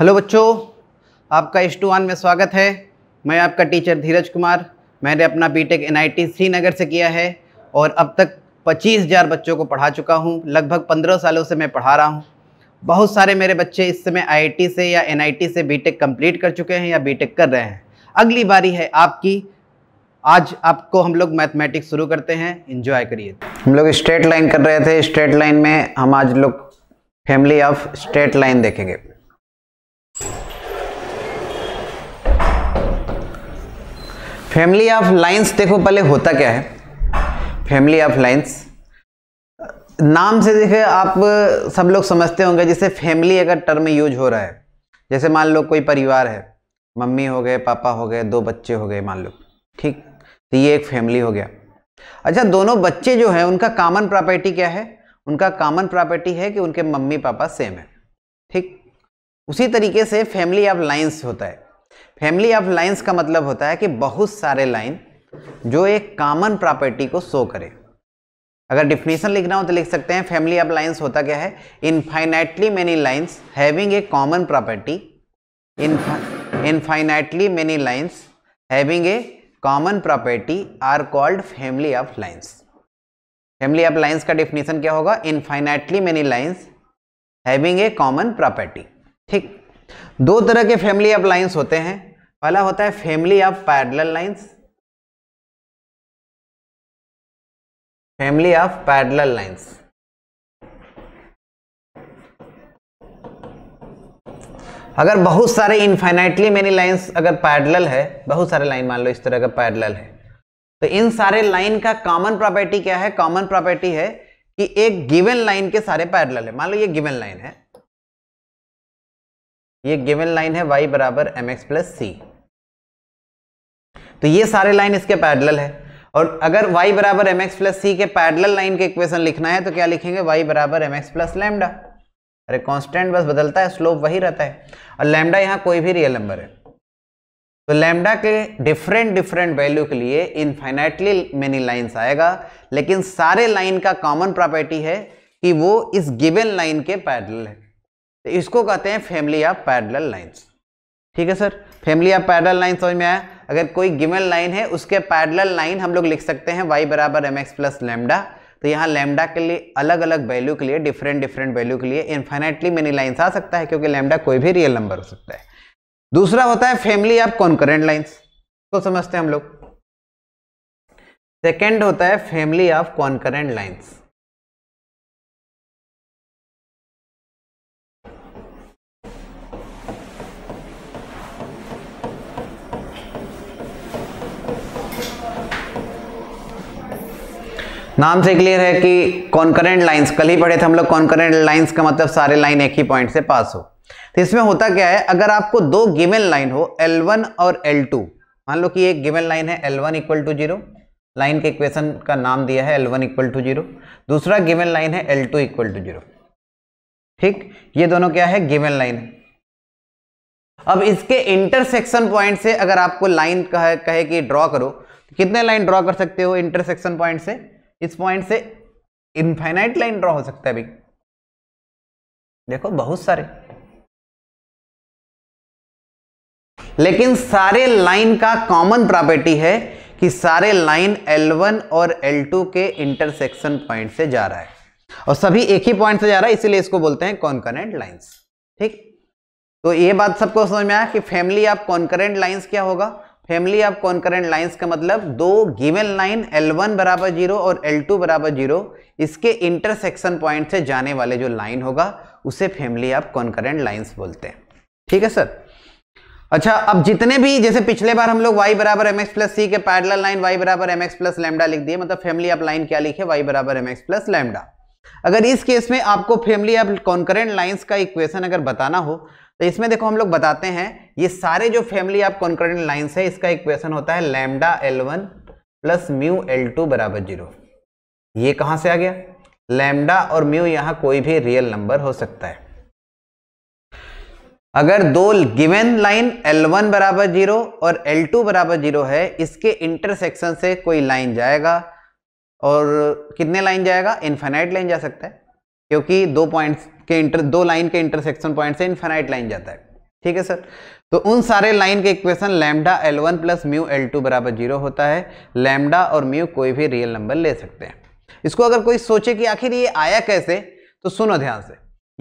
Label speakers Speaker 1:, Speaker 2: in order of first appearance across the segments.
Speaker 1: Hello बच्चों आपका S to one में स्वागत है मैं आपका टीचर धीरज कुमार मैंने अपना बीटेक एनआईटी श्रीनगर से किया है और अब तक 25,000 बच्चों को पढ़ा चुका हूं लगभग 15 सालों से मैं पढ़ा रहा हूं बहुत सारे मेरे बच्चे इस समय आईआईटी से या एनआईटी से बीटेक कंप्लीट कर चुके हैं या बी कर रहे हैं अगली बारी है आपकी आज आपको हम लोग मैथमेटिक्स शुरू करते हैं इन्जॉय करिए हम लोग स्ट्रेट लाइन कर रहे थे स्ट्रेट लाइन में हम आज लोग फैमिली ऑफ स्ट्रेट लाइन देखेंगे फैमिली ऑफ लाइंस देखो पहले होता क्या है फैमिली ऑफ लाइंस नाम से देखे आप सब लोग समझते होंगे जैसे फैमिली अगर टर्म यूज हो रहा है जैसे मान लो कोई परिवार है मम्मी हो गए पापा हो गए दो बच्चे हो गए मान लो ठीक तो ये एक फैमिली हो गया अच्छा दोनों बच्चे जो हैं उनका कॉमन प्रॉपर्टी क्या है उनका कॉमन प्रॉपर्टी है कि उनके मम्मी पापा सेम है ठीक उसी तरीके से फैमिली ऑफ लाइंस होता है फैमिली ऑफ लाइंस का मतलब होता है कि बहुत सारे लाइन जो एक कॉमन प्रॉपर्टी को शो करे अगर डिफिनेशन लिखना हो तो लिख सकते हैं फैमिली ऑफ लाइंस होता क्या है infinitely many lines having a common property infinitely many lines having a common property are called family of lines family of lines का डिफिनेशन क्या होगा infinitely many lines having a common property ठीक दो तरह के फैमिली ऑफ लाइंस होते हैं पहला होता है family of parallel lines
Speaker 2: family of parallel lines अगर बहुत सारे
Speaker 1: इनफाइनाइटली मेनी लाइंस अगर पैडल है बहुत सारे लाइन मान लो इस तरह का पैडल है तो इन सारे लाइन का कॉमन प्रॉपर्टी क्या है कॉमन प्रॉपर्टी है कि एक गिवन लाइन के सारे पैडल है मान लो ये गिवन लाइन है ये गिवन लाइन है वाई बराबर एम एक्स प्लस सी तो ये सारे लाइन इसके पैडल है और अगर y बराबर एम एक्स प्लस सी के पैडल लाइन के इक्वेशन लिखना है तो क्या लिखेंगे y बराबर एम एक्स प्लस लेमडा अरे कांस्टेंट बस बदलता है स्लोप वही रहता है और लैमडा यहाँ कोई भी रियल नंबर है तो लैमडा के डिफरेंट डिफरेंट वैल्यू के लिए इनफाइनाइटली मेनी लाइन्स आएगा लेकिन सारे लाइन का कॉमन प्रॉपर्टी है कि वो इस गिवन लाइन के पैडल है तो इसको कहते हैं फैमिली ऑफ पैरल लाइन्स ठीक है sir family of parallel line समझ में आया अगर कोई गिवन लाइन है उसके पैरल लाइन हम लोग लिख सकते हैं वाई बराबर एम एक्स प्लस लेमडा तो यहाँ लेमडा के लिए अलग अलग वैल्यू के लिए डिफरेंट डिफरेंट वैल्यू के लिए इन्फाइनेटली मेनी लाइन्स आ सकता है क्योंकि लेमडा कोई भी रियल नंबर हो सकता है दूसरा होता है फैमिली ऑफ कॉन्करेंट लाइन्स को समझते हैं हम लोग सेकेंड होता है फैमिली ऑफ कॉन्करेंट लाइन्स नाम से क्लियर है कि कॉन्करेंट लाइंस कल ही पढ़े थे हम लोग कॉन्करेंट लाइंस का मतलब सारे लाइन एक ही पॉइंट से पास हो तो इसमें होता क्या है अगर आपको दो गिवन लाइन हो L1 और L2 मान लो कि एक गिवन लाइन है L1 one equal to zero line के इक्वेशन का नाम दिया है L1 one equal to zero दूसरा गिवन लाइन है L2 two equal to zero ठीक ये दोनों क्या है गिवन लाइन अब इसके इंटरसेक्शन पॉइंट से अगर आपको लाइन कहे कहे कि ड्रॉ करो तो कितने लाइन ड्रॉ कर सकते हो इंटरसेक्शन पॉइंट से इस पॉइंट से इनफाइनाइट लाइन ड्रॉ हो सकता है भाई देखो बहुत सारे लेकिन सारे लाइन का कॉमन प्रॉपर्टी है कि सारे लाइन L1 और L2 के इंटरसेक्शन पॉइंट से जा रहा है और सभी एक ही पॉइंट से जा रहा है इसीलिए इसको बोलते हैं कॉन्करेंट लाइन्स ठीक तो ये बात सबको समझ में आया कि फैमिली ऑफ कॉन्करेंट लाइन्स क्या होगा फैमिली ऑफ कॉन्करेंट लाइन्स का मतलब दो गिवन लाइन L1 बराबर जीरो और L2 बराबर जीरो इसके इंटरसेक्शन पॉइंट से जाने वाले जो लाइन होगा उसे फैमिली ऑफ कॉन्करेंट लाइन्स बोलते हैं ठीक है सर अच्छा अब जितने भी जैसे पिछले बार हम लोग y बराबर एम एक्स प्लस सी के पैडलर लाइन y बराबर एम एक्स प्लस लेमडा लिख दिए मतलब फैमिली ऑफ लाइन क्या लिखे y बराबर एम एक्स प्लस लेमडा अगर इस केस में आपको फैमिली ऑफ कॉन्करेंट लाइन्स का इक्वेशन अगर बताना हो तो इसमें देखो हम लोग बताते हैं ये सारे जो फैमिली आप कॉन्क्रेडेंट लाइन्स है इसका एक क्वेश्चन होता है lambda L one plus mu L two बराबर जीरो ये कहां से आ गया लैमडा और म्यू यहां कोई भी रियल नंबर हो सकता है अगर दो गिवन लाइन एल वन बराबर जीरो और एल टू बराबर जीरो है इसके इंटरसेक्शन से कोई लाइन जाएगा और कितने लाइन जाएगा इन्फेनाइट लाइन जा सकता है क्योंकि दो पॉइंट्स के इंटर दो लाइन के इंटरसेक्शन पॉइंट से इन्फेनाइट लाइन जाता है ठीक है सर तो उन सारे लाइन के equation lambda L one plus mu L two बराबर जीरो होता है लैमडा और म्यू कोई भी रियल नंबर ले सकते हैं इसको अगर कोई सोचे कि आखिर ये आया कैसे तो सुनो ध्यान से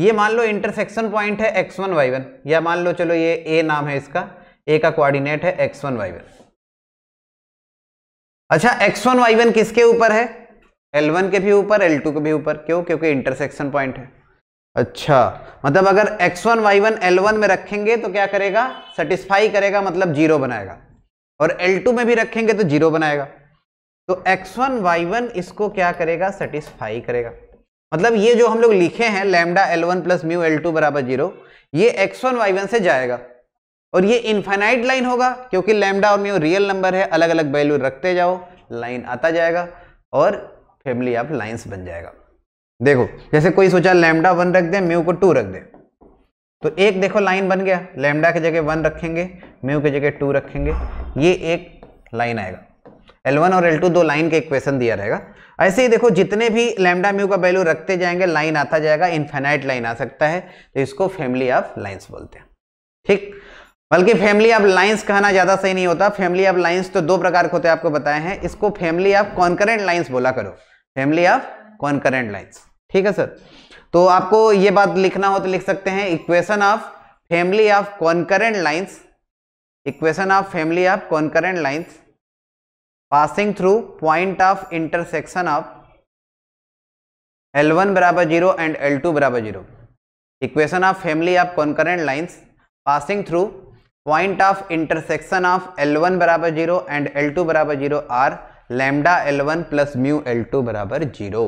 Speaker 1: ये मान लो इंटरसेक्शन पॉइंट है एक्स वन वाई वन या मान लो चलो ये ए नाम है इसका ए का कोऑर्डिनेट है एक्स वन वाई वन अच्छा एक्स वन वाई वन किसके ऊपर है एल वन के भी ऊपर एल टू के भी ऊपर क्यों क्योंकि इंटरसेक्शन पॉइंट है अच्छा मतलब अगर x1 y1 l1 में रखेंगे तो क्या करेगा सेटिस्फाई करेगा मतलब जीरो बनाएगा और l2 में भी रखेंगे तो जीरो बनाएगा तो x1 y1 इसको क्या करेगा सेटिस्फाई करेगा मतलब ये जो हम लोग लिखे हैं lambda L one plus mu L two बराबर जीरो ये एक्स वन वाई वन से जाएगा और ये इन्फाइनाइट लाइन होगा क्योंकि लैमडा और म्यू रियल नंबर है अलग अलग वैल्यू रखते जाओ लाइन आता जाएगा और फैमिली ऑफ लाइन्स बन जाएगा देखो जैसे कोई सोचा लैमडा वन रख दे म्यू को टू रख दे तो एक देखो लाइन बन गया लैमडा की जगह वन रखेंगे म्यू की जगह टू रखेंगे ये एक लाइन आएगा L1 और L2 दो लाइन के इक्वेशन दिया रहेगा ऐसे ही देखो जितने भी लैमडा म्यू का वैल्यू रखते जाएंगे लाइन आता जाएगा इन्फेनाइट लाइन आ सकता है तो इसको फैमिली ऑफ लाइन्स बोलते हैं ठीक बल्कि फैमिली ऑफ लाइंस कहना ज़्यादा सही नहीं होता फैमिली ऑफ लाइंस तो दो प्रकार के होते हैं आपको बताए हैं इसको फैमिली ऑफ कॉन्करेंट लाइन्स बोला करो फैमिली ऑफ कॉन्करेंट लाइन्स ठीक है सर तो आपको ये बात लिखना हो तो लिख सकते हैं equation of family of concurrent lines equation of family of concurrent lines passing through point of intersection of L one बराबर जीरो एंड एल टू बराबर zero equation of family of concurrent lines passing through point of intersection of L one बराबर zero and L two बराबर zero are lambda L one plus mu L two बराबर zero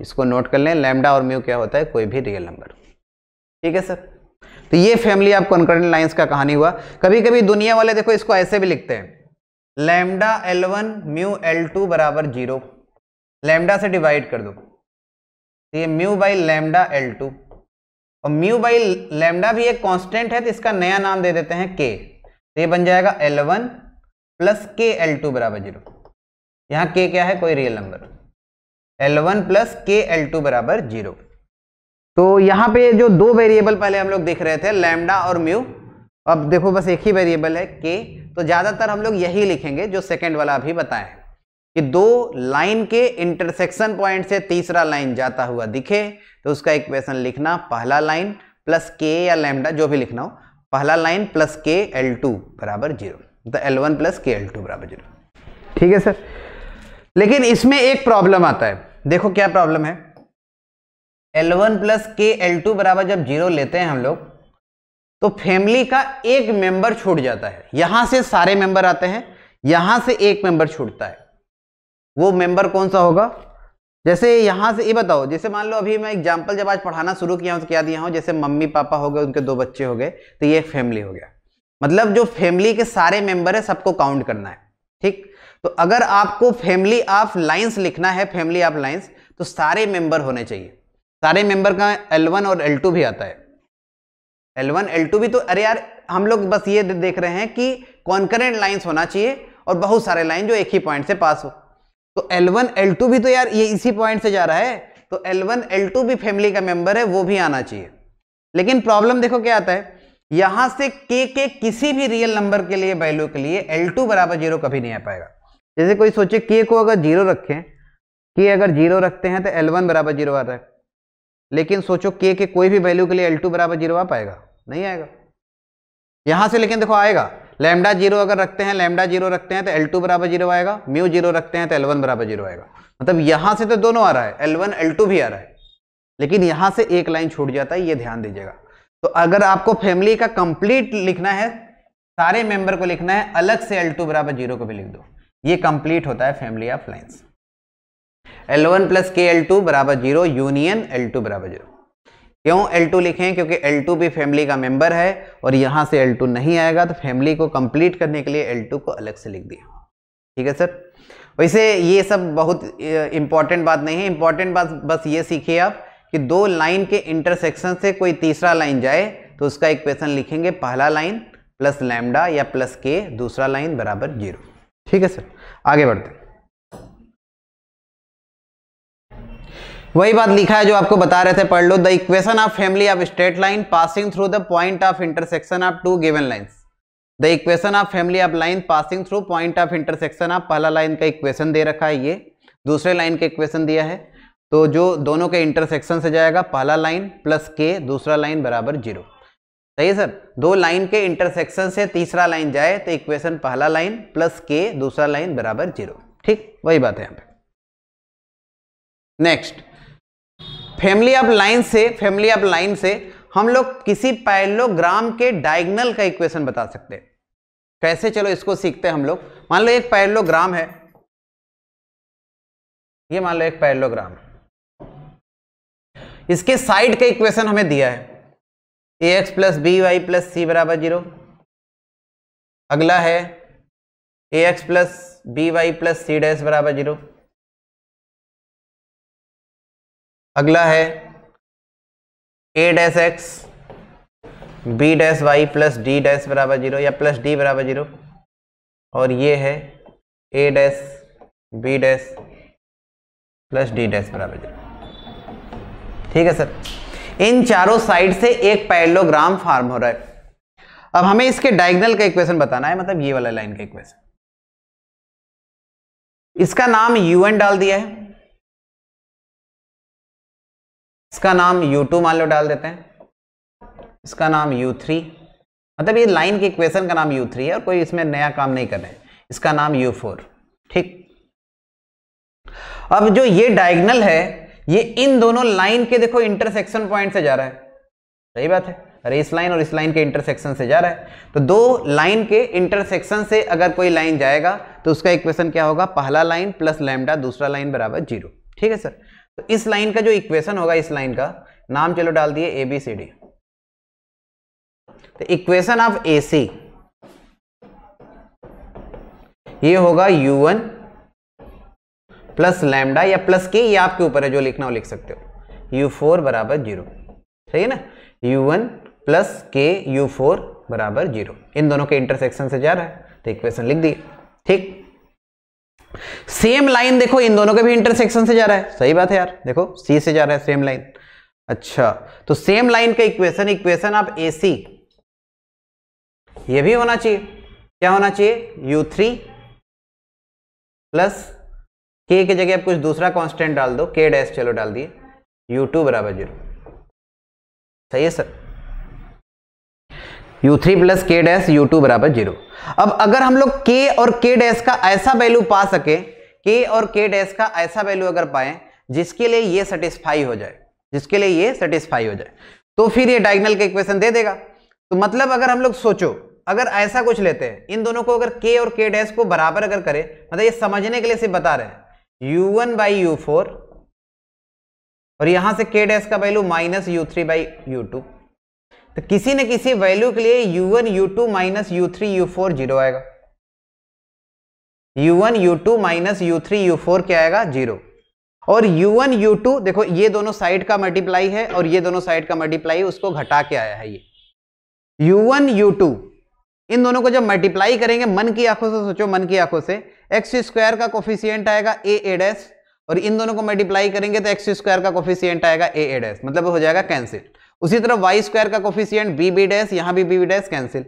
Speaker 1: इसको note कर लें lambda और mu क्या होता है कोई भी रियल नंबर ठीक है सर तो ये फैमिली आप कॉन्करेंट लाइंस का कहानी हुआ कभी कभी दुनिया वाले देखो इसको ऐसे भी लिखते हैं lambda L one mu L two बराबर जीरो लेमडा से डिवाइड कर दो तो ये mu by lambda L two और म्यू बाई लेमडा भी एक कांस्टेंट है तो इसका नया नाम दे देते हैं के तो ये बन जाएगा एल वन प्लस के एल टू बराबर जीरो यहाँ के क्या है कोई real number L one plus के एल टू बराबर जीरो तो यहाँ पे जो दो वेरिएबल पहले हम लोग देख रहे थे लैमडा और म्यू अब देखो बस एक ही वेरिएबल है के तो ज़्यादातर हम लोग यही लिखेंगे जो सेकेंड वाला अभी बताए कि दो लाइन के इंटरसेक्शन पॉइंट से तीसरा लाइन जाता हुआ दिखे तो उसका इक्वेशन लिखना पहला लाइन प्लस के या लैम्डा जो भी लिखना हो पहला लाइन प्लस के एल टू बराबर जीरो तो एल वन प्लस के एल टू बराबर जीरो ठीक है सर लेकिन इसमें एक प्रॉब्लम आता है देखो क्या प्रॉब्लम है L1 वन प्लस के एल बराबर जब जीरो लेते हैं हम लोग तो फैमिली का एक मेंबर छूट जाता है यहां से सारे मेंबर आते हैं यहां से एक मेंबर छूटता है वो मेंबर कौन सा होगा जैसे यहां से ये बताओ जैसे मान लो अभी मैं एग्जाम्पल जब आज पढ़ाना शुरू किया क्या दिया हूं जैसे मम्मी पापा हो गए उनके दो बच्चे हो गए तो ये फैमिली हो गया मतलब जो फैमिली के सारे मेंबर है सबको काउंट करना है ठीक तो अगर आपको फैमिली ऑफ लाइन्स लिखना है फैमिली ऑफ लाइन्स तो सारे मेंबर होने चाहिए सारे मेंबर का L1 और L2 भी आता है L1 L2 भी तो अरे यार हम लोग बस ये देख रहे हैं कि कॉन्करेंट लाइन्स होना चाहिए और बहुत सारे लाइन जो एक ही पॉइंट से पास हो तो L1 L2 भी तो यार ये इसी पॉइंट से जा रहा है तो L1 L2 भी फैमिली का मेंबर है वो भी आना चाहिए लेकिन प्रॉब्लम देखो क्या आता है यहां से के के किसी भी रियल नंबर के लिए वैल्यू के लिए टू बराबर जीरो कभी नहीं आ पाएगा जैसे कोई सोचे के को अगर जीरो रखें के अगर जीरो रखते हैं तो एल वन बराबर जीरो आ रहा है लेकिन सोचो के के कोई भी वैल्यू के लिए एल टू बराबर जीरो आ पाएगा नहीं आएगा यहाँ से लेकिन देखो आएगा लैमडा जीरो अगर रखते हैं लैमडा जीरो रखते हैं तो एल टू बराबर जीरो आएगा म्यू जीरो रखते हैं तो एल वन बराबर जीरो आएगा मतलब यहाँ से तो दोनों आ रहा है एल वन एल टू भी आ रहा है लेकिन यहाँ से एक लाइन छूट जाता है ये ध्यान दीजिएगा तो अगर आपको फैमिली का कंप्लीट लिखना है सारे मेंबर को लिखना है अलग से एल टू बराबर जीरो को भी लिख दो ये कंप्लीट होता है family of lines L one plus के एल टू बराबर जीरो यूनियन एल टू बराबर जीरो क्यों एल टू लिखें क्योंकि एल टू भी फैमिली का मेंबर है और यहां से एल टू नहीं आएगा तो फैमिली को कंप्लीट करने के लिए एल टू को अलग से लिख दिया ठीक है सर वैसे ये सब बहुत इंपॉर्टेंट बात नहीं है इंपॉर्टेंट बात बस ये सीखिए आप कि दो लाइन के इंटरसेक्शन से कोई तीसरा लाइन जाए तो उसका इक्वेशन लिखेंगे पहला लाइन प्लस लैमडा या प्लस के दूसरा लाइन बराबर जीरो ठीक है सर आगे बढ़ते हैं वही बात लिखा है जो आपको बता रहे थे पढ़ लो the equation of family of straight line passing through the point of intersection of two given lines the equation of family of line passing through point of intersection of पहला लाइन का इक्वेशन दे रखा है ये दूसरे line का equation दिया है तो जो दोनों के इंटरसेक्शन से जाएगा पहला लाइन प्लस के दूसरा लाइन बराबर जीरो सही सर दो लाइन के इंटरसेक्शन से तीसरा लाइन जाए तो इक्वेशन पहला लाइन प्लस के दूसरा लाइन बराबर जीरो ठीक वही बात है यहाँ पे नेक्स्ट फैमिली ऑफ लाइन से फैमिली ऑफ लाइन से हम लोग किसी पैलोग्राम के डायगनल का इक्वेशन बता सकते हैं कैसे चलो इसको सीखते हैं हम लोग मान लो एक पैलोग्राम है ये मान लो एक पैलोग्राम इसके साइड का इक्वेशन हमें दिया है a x plus b y plus c बराबर जीरो अगला है a x plus b
Speaker 2: y plus c dash बराबर जीरो अगला
Speaker 1: है a dash x b dash y plus d dash बराबर जीरो या प्लस डी बराबर जीरो और ये है a dash b dash plus d dash बराबर जीरो ठीक है सर इन चारों साइड से एक पैलोग्राम फॉर्म हो रहा है अब हमें इसके डायगनल का इक्वेशन बताना है मतलब ये वाला लाइन का इक्वेशन
Speaker 2: इसका नाम यू एन डाल दिया है
Speaker 1: इसका नाम यू टू मान लो डाल देते हैं इसका नाम यू थ्री मतलब ये लाइन के इक्वेशन का नाम यू थ्री है और कोई इसमें नया काम नहीं कर रहे इसका नाम यू फोर ठीक अब जो ये डायगनल है ये इन दोनों लाइन के देखो इंटरसेक्शन पॉइंट से जा रहा है सही बात है अरे इस लाइन और इस लाइन के इंटरसेक्शन से जा रहा है तो दो लाइन के इंटरसेक्शन से अगर कोई लाइन जाएगा तो उसका इक्वेशन क्या होगा पहला लाइन प्लस लैमडा दूसरा लाइन बराबर जीरो ठीक है सर तो इस लाइन का जो इक्वेशन होगा इस लाइन का नाम चलो डाल दिए ए बी सी डी तो इक्वेशन ऑफ ए सी ये होगा यू वन प्लस लैमडा या प्लस के ये आपके ऊपर है जो लिखना हो लिख सकते हो यू फोर बराबर जीरो सही है ना U1 one plus k U four बराबर जीरो इन दोनों के इंटरसेक्शन से जा रहा है तो इक्वेशन लिख दिए ठीक सेम लाइन देखो इन दोनों के भी इंटरसेक्शन से जा रहा है सही बात है यार देखो सी से जा रहा है सेम लाइन अच्छा तो सेम लाइन का इक्वेशन इक्वेशन आप ए सी ये भी होना चाहिए क्या होना चाहिए यू थ्री प्लस के की जगह आप कुछ दूसरा कांस्टेंट डाल दो के डैश चलो डाल दिए यू टू बराबर जीरो सही है sir U three plus k dash U two बराबर जीरो अब अगर हम लोग के और के डैश का ऐसा वैल्यू पा सके के और के डैश का ऐसा वैल्यू अगर पाए जिसके लिए ये सेटिस्फाई हो जाए जिसके लिए ये सेटिस्फाई हो जाए तो फिर ये डायगनल का इक्वेशन दे देगा तो मतलब अगर हम लोग सोचो अगर ऐसा कुछ लेते हैं इन दोनों को अगर के और के डैश को बराबर अगर करें मतलब ये समझने के लिए सिर्फ बता रहे हैं U one by U four और यहां से के डैश का value minus U three by U two तो किसी न किसी वैल्यू के लिए U one U two minus U three U four zero आएगा U one U two minus U three U four क्या आएगा जीरो और यू वन यू टू देखो ये दोनों साइड का मल्टीप्लाई है और ये दोनों साइड का मल्टीप्लाई उसको घटा के आया है ये यू वन यू टू इन दोनों को जब मल्टीप्लाई करेंगे मन की आंखों से सोचो मन की आंखों से एक्स स्क्वायर का कोफिशियंट आएगा ए ए डैश और इन दोनों को मल्टीप्लाई करेंगे तो एक्स स्क्वायर का कोफिशियंट आएगा ए ए डैश मतलब हो जाएगा कैंसिल उसी तरह वाई स्क्वायर का कोफिशियंट बी बी डैस यहाँ भी b b dash cancel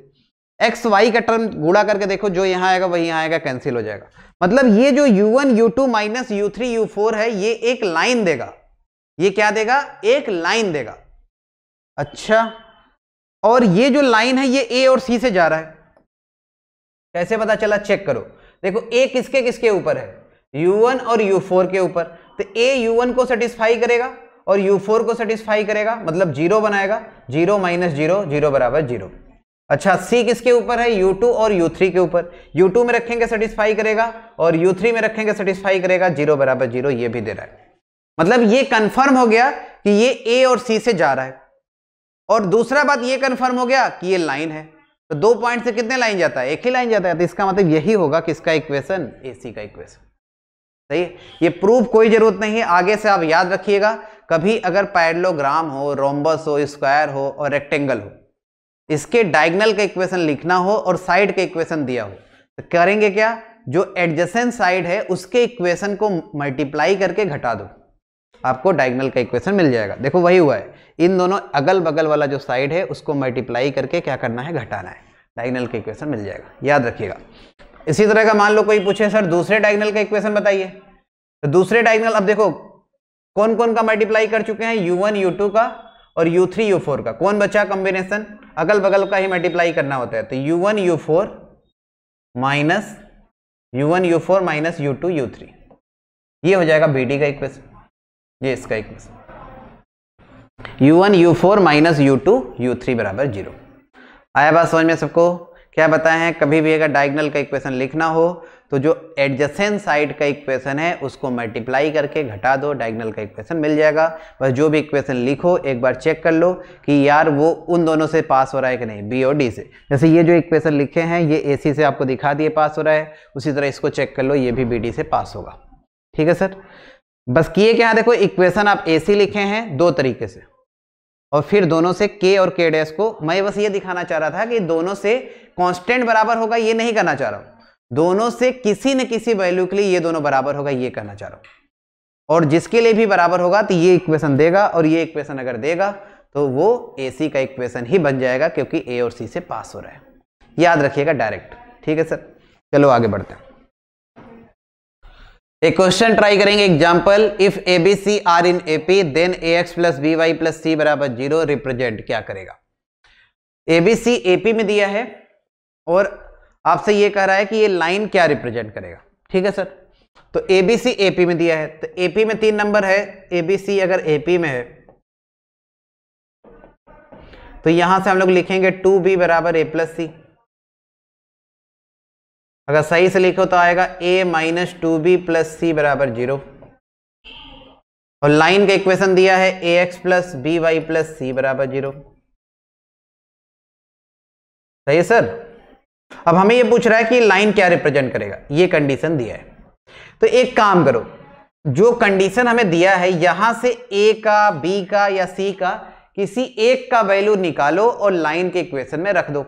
Speaker 1: x y का टर्म गुड़ा करके देखो जो यहाँ आएगा वही यहाँ आएगा कैंसिल हो जाएगा मतलब ये जो U one U two minus U three U four है ये एक लाइन देगा ये क्या देगा एक लाइन देगा अच्छा और ये जो लाइन है ये ए और सी से जा रहा है कैसे पता चला चेक करो देखो ए किसके किसके ऊपर है U1 और U4 के ऊपर तो ए U1 को सेटिस्फाई करेगा और U4 को सेटिस्फाई करेगा मतलब जीरो बनाएगा जीरो माइनस जीरो जीरो बराबर जीरो अच्छा C किसके ऊपर है U2 और U3 के ऊपर U2 में रखेंगे सेटिस्फाई करेगा और U3 में रखेंगे सेटिस्फाई करेगा जीरो बराबर जीरो ये भी दे रहा है मतलब ये कंफर्म हो गया कि ये A और C से जा रहा है और दूसरा बात ये कन्फर्म हो गया कि ये लाइन है तो दो पॉइंट से कितने लाइन जाता है एक ही लाइन जाता है तो इसका मतलब यही होगा कि इसका इक्वेशन एसी का इक्वेशन सही ये प्रूफ कोई जरूरत नहीं है आगे से आप याद रखिएगा कभी अगर पैरलोग्राम हो रोम्बस हो स्क्वायर हो और रेक्टेंगल हो इसके डायगनल का इक्वेशन लिखना हो और साइड का इक्वेशन दिया हो तो करेंगे क्या जो एडजेसेंट साइड है उसके इक्वेशन को मल्टीप्लाई करके घटा दो आपको डायगनल का इक्वेशन मिल जाएगा देखो वही हुआ है इन दोनों अगल बगल वाला जो साइड है उसको मल्टीप्लाई करके क्या करना है घटाना है डाइगनल का इक्वेशन मिल जाएगा याद रखिएगा इसी तरह का मान लो कोई पूछे सर दूसरे डाइगनल का इक्वेशन बताइए तो दूसरे डाइगनल अब देखो कौन कौन का मल्टीप्लाई कर चुके हैं यू वन यू टू का और यू थ्री यू फोर का कौन बचा कॉम्बिनेशन अगल बगल का ही मल्टीप्लाई करना होता है तो U one U four minus U one U four minus U two U three ये हो जाएगा बी डी का इक्वेशन ये इसका equation U1 U4 U four minus U two U three बराबर जीरो आया बात समझ में सबको क्या बताएं है कभी भी अगर डायगनल का इक्वेशन लिखना हो तो जो एडजसेंट साइड का इक्वेशन है उसको मल्टीप्लाई करके घटा दो डायगनल का इक्वेशन मिल जाएगा बस जो भी इक्वेशन लिखो एक बार चेक कर लो कि यार वो उन दोनों से पास हो रहा है कि नहीं बी और डी से जैसे ये जो इक्वेशन लिखे हैं ये ए से आपको दिखा दिए पास हो रहा है उसी तरह इसको चेक कर लो ये भी बी डी से पास होगा ठीक है सर बस किए क्या देखो इक्वेशन आप ए लिखे हैं दो तरीके से और फिर दोनों से के और के डैश को मैं बस ये दिखाना चाह रहा था कि दोनों से कांस्टेंट बराबर होगा ये नहीं करना चाह रहा हूँ दोनों से किसी न किसी वैल्यू के लिए ये दोनों बराबर होगा ये करना चाह रहा हूँ और जिसके लिए भी बराबर होगा तो ये इक्वेशन देगा और ये इक्वेशन अगर देगा तो वो ए सी का इक्वेशन ही बन जाएगा क्योंकि ए और सी से पास हो रहा है याद रखिएगा डायरेक्ट ठीक है सर चलो आगे बढ़ते हैं एक क्वेश्चन ट्राई करेंगे example if a B c are in A P then a x plus b y plus c बराबर जीरो रिप्रेजेंट क्या करेगा A B C A P में दिया है और आपसे ये कह रहा है कि ये लाइन क्या रिप्रेजेंट करेगा ठीक है सर तो A B C A P में दिया है तो ए पी में तीन नंबर है ए बी सी अगर ए पी में है तो यहां से हम लोग लिखेंगे टू बी बराबर ए प्लस सी अगर सही से लिखो तो आएगा a minus two b plus c बराबर जीरो और लाइन का इक्वेशन दिया है a x plus b y plus c बराबर जीरो सही है सर
Speaker 2: अब हमें ये पूछ रहा
Speaker 1: है कि लाइन क्या रिप्रेजेंट करेगा ये कंडीशन दिया है तो एक काम करो जो कंडीशन हमें दिया है यहां से ए का बी का या सी का किसी एक का वैल्यू निकालो और लाइन के इक्वेशन में रख दो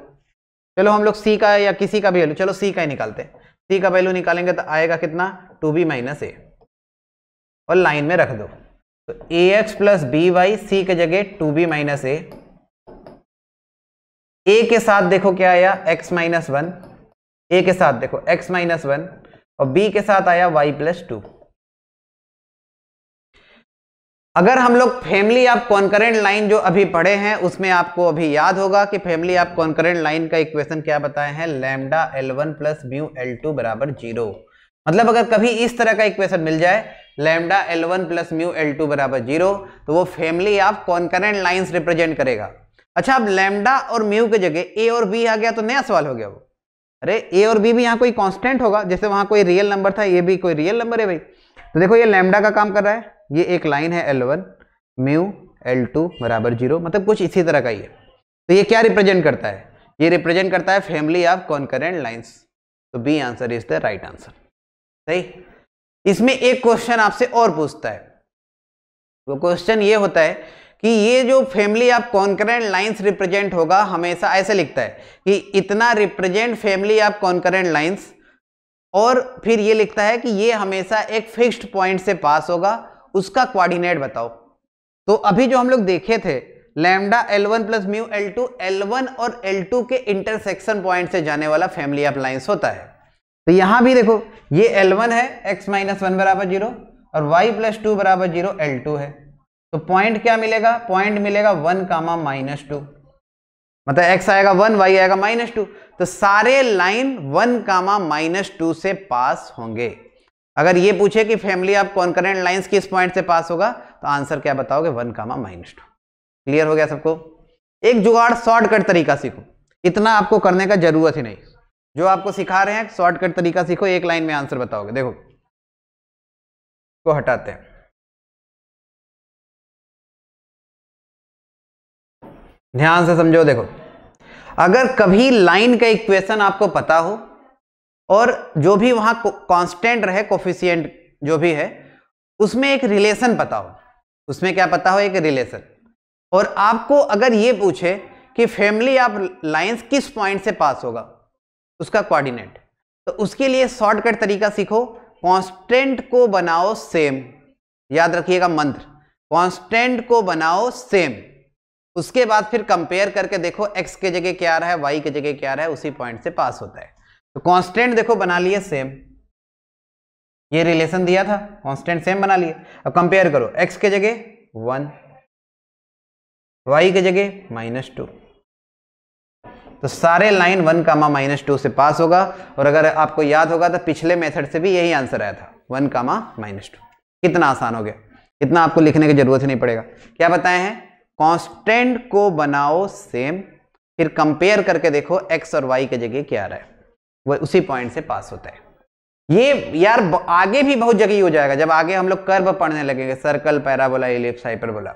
Speaker 1: चलो हम लोग सी का या किसी का भी वैल्यू चलो सी का ही निकालते हैं सी का वैल्यू निकालेंगे तो आएगा कितना टू बी माइनस ए और लाइन में रख दो तो a x plus b y c के जगह two b minus a a के साथ देखो क्या आया एक्स माइनस वन ए के साथ देखो एक्स माइनस वन और बी के साथ आया वाई प्लस टू अगर हम लोग फैमिली ऑफ कॉन्करेंट लाइन जो अभी पढ़े हैं उसमें आपको अभी याद होगा कि फैमिली ऑफ कॉन्करेंट लाइन का इक्वेशन क्या बताए हैं lambda L one plus mu L two बराबर जीरो मतलब अगर कभी इस तरह का इक्वेशन मिल जाए lambda L one plus mu L two बराबर जीरो तो वो family of concurrent lines represent करेगा अच्छा अब लेमडा और म्यू की जगह ए और बी आ गया तो नया सवाल हो गया वो अरे ए और बी भी यहाँ कोई कॉन्स्टेंट होगा जैसे वहाँ कोई रियल नंबर था ये भी कोई रियल नंबर है भाई तो देखो ये लेमडा का काम कर रहा है ये एक लाइन है L one mu L two बराबर जीरो मतलब कुछ इसी तरह का ही है तो ये क्या रिप्रेजेंट करता है ये रिप्रेजेंट करता है फैमिली ऑफ कॉन्करेंट लाइन्स तो B answer is the right answer सही इसमें एक क्वेश्चन आपसे और पूछता है तो क्वेश्चन ये होता है कि ये जो family of concurrent lines represent होगा हमेशा ऐसे लिखता है कि इतना represent family of concurrent lines और फिर ये लिखता है कि ये हमेशा एक फिक्स्ड पॉइंट से पास होगा उसका क्वारिनेट बताओ तो अभी जो हम लोग देखे थे lambda L1 one plus mu L L1 और L2 के इंटरसेक्शन पॉइंट से जाने वाला फैमिली अपलायंस होता है तो यहां भी देखो ये L1 है x माइनस वन बराबर जीरो और y प्लस टू बराबर जीरो एल है तो पॉइंट क्या मिलेगा पॉइंट मिलेगा वन कामा माइनस टू मतलब x आएगा वन y आएगा माइनस टू तो सारे line one comma minus two से पास होंगे अगर ये पूछे कि फैमिली आप कॉन्करेंट लाइन्स किस पॉइंट से पास होगा तो आंसर क्या बताओगे one comma minus two clear हो गया सबको एक जुगाड़ शॉर्टकट तरीका सीखो इतना आपको करने का जरूरत ही नहीं जो आपको सिखा रहे हैं शॉर्टकट तरीका सीखो एक लाइन में आंसर बताओगे देखो
Speaker 2: को हटाते हैं
Speaker 1: ध्यान से समझो देखो अगर कभी लाइन का इक्वेशन आपको पता हो और जो भी वहाँ कांस्टेंट रहे कोफिशियंट जो भी है उसमें एक रिलेशन पता हो उसमें क्या पता हो एक रिलेशन और आपको अगर ये पूछे कि फैमिली आप लाइंस किस पॉइंट से पास होगा उसका कोऑर्डिनेट तो उसके लिए शॉर्टकट तरीका सीखो कांस्टेंट को बनाओ सेम याद रखिएगा मंत्र कांस्टेंट को बनाओ सेम उसके बाद फिर कंपेयर करके देखो एक्स के जगह क्या रहा है वाई के जगह क्या आ रहा है उसी पॉइंट से पास होता है तो कॉन्स्टेंट देखो बना लिए सेम ये रिलेशन दिया था कॉन्स्टेंट सेम बना लिए अब कंपेयर करो एक्स के जगह वन वाई के जगह माइनस टू तो सारे line one comma minus two से पास होगा और अगर आपको याद होगा तो पिछले मेथड से भी यही आंसर आया था वन कामा माइनस टू कितना आसान हो गया इतना आपको लिखने की जरूरत ही नहीं पड़ेगा क्या बताए हैं कांस्टेंट को बनाओ सेम फिर कंपेयर करके देखो एक्स और वाई के जगह क्या आ रहा है वह उसी पॉइंट से पास होता है ये यार आगे भी बहुत जगह हो जाएगा जब आगे हम लोग कर्व पढ़ने लगेंगे सर्कल पैराबोला इलिप्स हाइपरबोला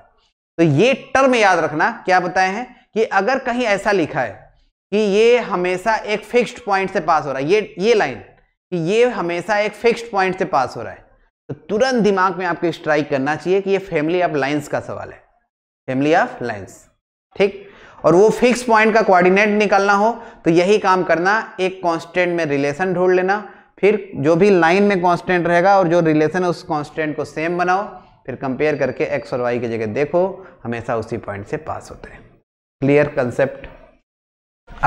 Speaker 1: तो ये टर्म याद रखना क्या बताए हैं कि अगर कहीं ऐसा लिखा है कि ये हमेशा एक फिक्स्ड पॉइंट से पास हो रहा है ये ये लाइन कि ये हमेशा एक फिक्स्ड पॉइंट से पास हो रहा है तो तुरंत दिमाग में आपको स्ट्राइक करना चाहिए कि ये फैमिली ऑफ लाइंस का सवाल है फैमिली ऑफ लाइन्स ठीक और वो फिक्स पॉइंट का कोऑर्डिनेट निकालना हो तो यही काम करना एक कांस्टेंट में रिलेशन ढूंढ लेना फिर जो भी लाइन में कांस्टेंट रहेगा और जो रिलेशन है उस कांस्टेंट को सेम बनाओ फिर कंपेयर करके एक्स और वाई की जगह देखो हमेशा उसी पॉइंट से पास होते हैं क्लियर कंसेप्ट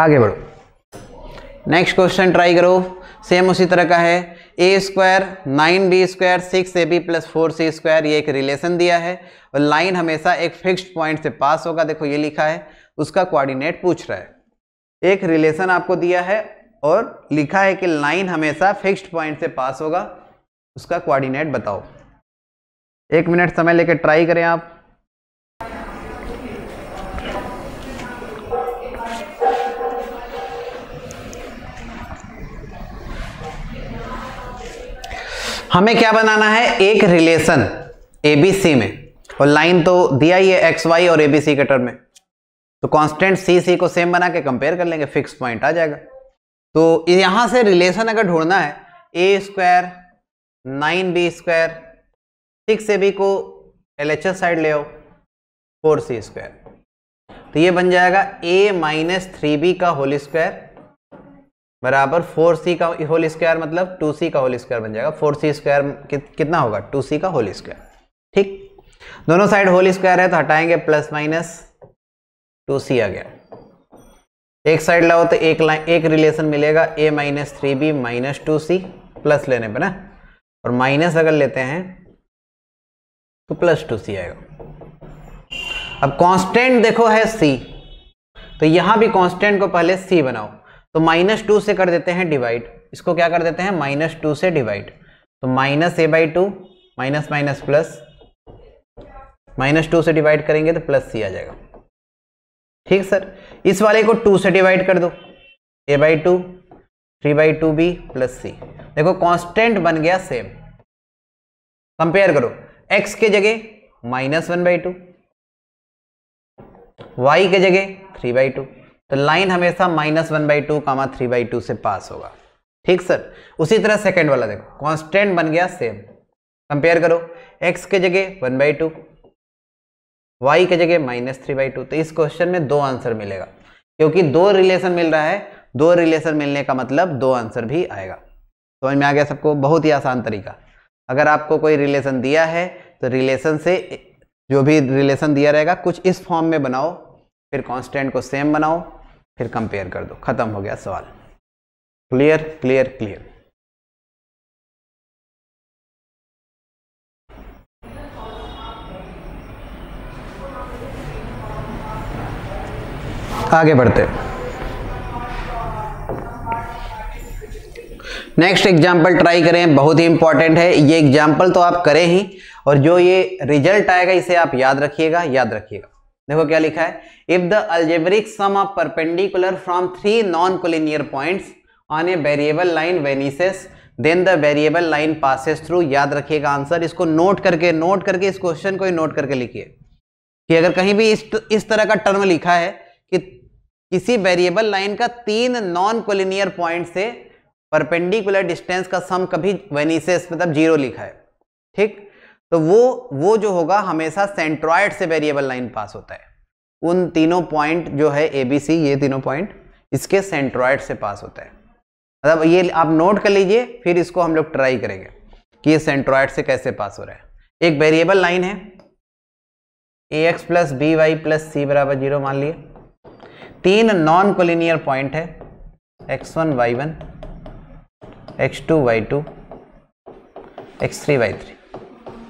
Speaker 1: आगे बढ़ो नेक्स्ट क्वेश्चन ट्राई करो सेम उसी तरह का है a square nine b square six a b plus four c square ये एक रिलेशन दिया है और लाइन हमेशा एक फिक्स्ड पॉइंट से पास होगा देखो ये लिखा है उसका कोऑर्डिनेट पूछ रहा है एक रिलेशन आपको दिया है और लिखा है कि लाइन हमेशा फिक्स्ड पॉइंट से पास होगा उसका कोऑर्डिनेट बताओ एक मिनट समय लेकर ट्राई करें आप हमें क्या बनाना है एक रिलेशन ए बी सी में और लाइन तो दिया ही है एक्स वाई और ए बी सी के टर्म में तो कांस्टेंट सी सी को सेम बना के कंपेयर कर लेंगे फिक्स पॉइंट आ जाएगा तो यहाँ से रिलेशन अगर ढूंढना है a square nine b square six a b को एल एच एस साइड ले आओ फोर सी स्क्वायर तो ये बन जाएगा ए माइनस थ्री बी का होल स्क्वायर बराबर फोर सी का होल स्क्वायर मतलब टू सी का होल स्क्वायर बन जाएगा फोर सी स्क्वायर कितना होगा टू सी का होल स्क्वायर ठीक दोनों साइड होल स्क्वायर है तो हटाएंगे प्लस माइनस टू सी आ गया एक साइड लाओ तो एक लाइन एक रिलेशन मिलेगा a minus three b minus two c plus लेने पर ना और माइनस अगर लेते हैं तो प्लस टू सी आएगा अब कांस्टेंट देखो है सी तो यहां भी कांस्टेंट को पहले सी बनाओ तो माइनस टू से कर देते हैं डिवाइड इसको क्या कर देते हैं माइनस टू से डिवाइड तो minus a by two minus minus plus minus two से डिवाइड करेंगे तो प्लस सी आ जाएगा ठीक सर इस वाले को टू से डिवाइड कर दो a by two three by two b plus c देखो कांस्टेंट बन गया सेम कंपेयर करो एक्स के जगह minus one by two y के जगह थ्री बाई टू तो लाइन हमेशा minus one by two comma three by two से पास होगा ठीक सर उसी तरह सेकेंड वाला देखो कॉन्स्टेंट बन गया सेम कंपेयर करो एक्स के जगह वन बाई टू वाई के जगह माइनस थ्री बाई टू तो इस क्वेश्चन में दो आंसर मिलेगा क्योंकि दो रिलेशन मिल रहा है दो रिलेशन मिलने का मतलब दो आंसर भी आएगा समझ तो में आ गया सबको बहुत ही आसान तरीका अगर आपको कोई रिलेशन दिया है तो रिलेशन से जो भी रिलेशन दिया रहेगा कुछ इस फॉर्म में बनाओ फिर कांस्टेंट को सेम बनाओ फिर कंपेयर कर दो खत्म हो गया सवाल
Speaker 2: क्लियर क्लियर क्लियर
Speaker 1: आगे बढ़ते नेक्स्ट एग्जाम्पल ट्राई करें बहुत ही इंपॉर्टेंट है ये एग्जाम्पल तो आप करें ही और जो ये रिजल्ट आएगा इसे आप याद रखिएगा याद रखिएगा देखो क्या लिखा है if the algebraic sum of perpendicular from three non collinear points on a variable line vanishes then the variable line passes through याद रखिएगा आंसर इसको नोट करके नोट करके इस क्वेश्चन को ही नोट करके लिखिए कि अगर कहीं भी इस इस तरह का टर्म लिखा है कि किसी वेरिएबल लाइन का तीन नॉन कोलिनियर पॉइंट से परपेंडिकुलर डिस्टेंस का सम कभी वेनिसेस मतलब जीरो लिखा है ठीक तो वो वो जो होगा हमेशा सेंट्रॉयड से वेरिएबल लाइन पास होता है उन तीनों पॉइंट जो है ए बी सी ये तीनों पॉइंट इसके सेंट्रॉयड से पास होता है मतलब ये आप नोट कर लीजिए फिर इसको हम लोग ट्राई करेंगे कि ये सेंट्रॉयड से कैसे पास हो रहा है एक वेरिएबल लाइन है a x plus b y plus c बराबर जीरो मान लिए तीन नॉन कोलिनियर पॉइंट है x one Y one x two y two x three y three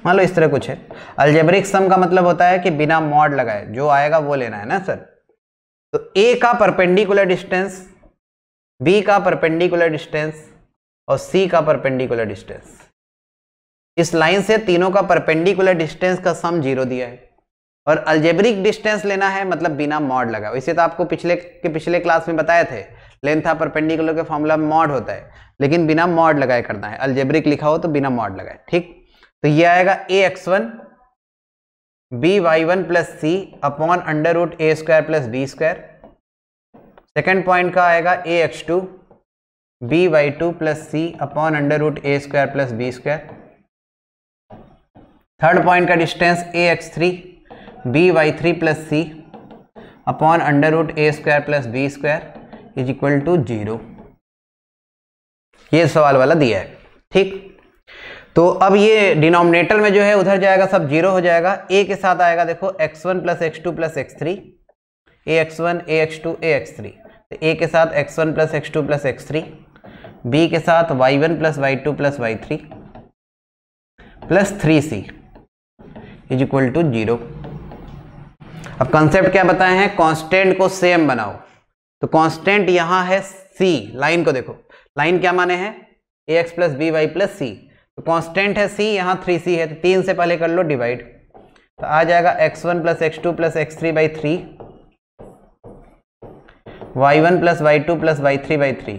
Speaker 1: मान लो इस तरह कुछ है अल्जेब्रिक सम का मतलब होता है कि बिना मॉड लगाए जो आएगा वो लेना है ना सर तो ए का परपेंडिकुलर डिस्टेंस बी का परपेंडिकुलर डिस्टेंस और सी का परपेंडिकुलर डिस्टेंस इस लाइन से तीनों का परपेंडिकुलर डिस्टेंस का सम जीरो दिया है और अल्जेब्रिक डिस्टेंस लेना है मतलब बिना मॉड लगा इसे तो आपको पिछले के पिछले क्लास में बताए थे लेंथ ऑफ परपेंडिकुलर के फॉर्मूला में मॉड होता है लेकिन बिना मॉड लगाए करना है अल्जेब्रिक लिखा हो तो बिना मॉड लगाए ठीक तो ये आएगा a x one b y one plus c upon under root a square plus b square second point का आएगा a x two b y two plus c upon under root a square plus b square third point का distance a x three b y three plus c upon under root a square plus b square is equal to zero ये सवाल वाला दिया है ठीक तो अब ये डिनोमिनेटर में जो है उधर जाएगा सब जीरो हो जाएगा ए के साथ आएगा देखो x one plus x two plus x three a x one a x two a x three तो ए के साथ x one plus x two plus x three b के साथ y one plus y two plus y three plus three c is equal to zero अब concept क्या बताए हैं constant को सेम बनाओ तो कॉन्स्टेंट यहाँ है सी लाइन को देखो लाइन क्या माने हैं a x plus b y plus सी तो कांस्टेंट है सी यहाँ थ्री सी है तो तीन से पहले कर लो डिवाइड तो आ जाएगा x one plus x two plus x three by three y one plus y two plus y three by three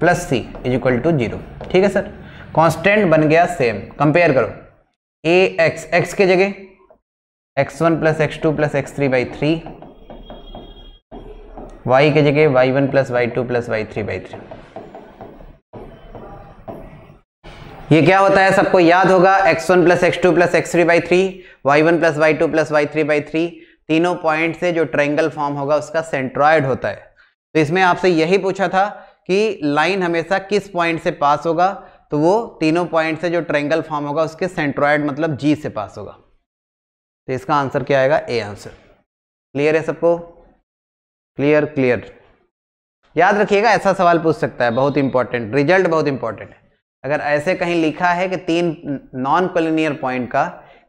Speaker 1: plus c is equal to zero ठीक है सर कांस्टेंट बन गया सेम कंपेयर करो ए x x के जगह x one plus x two plus x three by three y के जगह y one plus y two plus y three by three ये क्या होता है सबको याद होगा x one plus x two plus x three by three y one plus y two plus y three by three तीनों पॉइंट से जो ट्रायंगल फॉर्म होगा उसका सेंट्रॉयड होता है तो इसमें आपसे यही पूछा था कि लाइन हमेशा किस पॉइंट से पास होगा तो वो तीनों पॉइंट से जो ट्रायंगल फॉर्म होगा उसके सेंट्रॉयड मतलब जी से पास होगा तो इसका आंसर क्या आएगा ए आंसर क्लियर है सबको क्लियर क्लियर याद रखिएगा ऐसा सवाल पूछ सकता है बहुत इंपॉर्टेंट रिजल्ट बहुत इंपॉर्टेंट है अगर ऐसे कहीं लिखा है कि तीन नॉन कोलिनियर पॉइंट का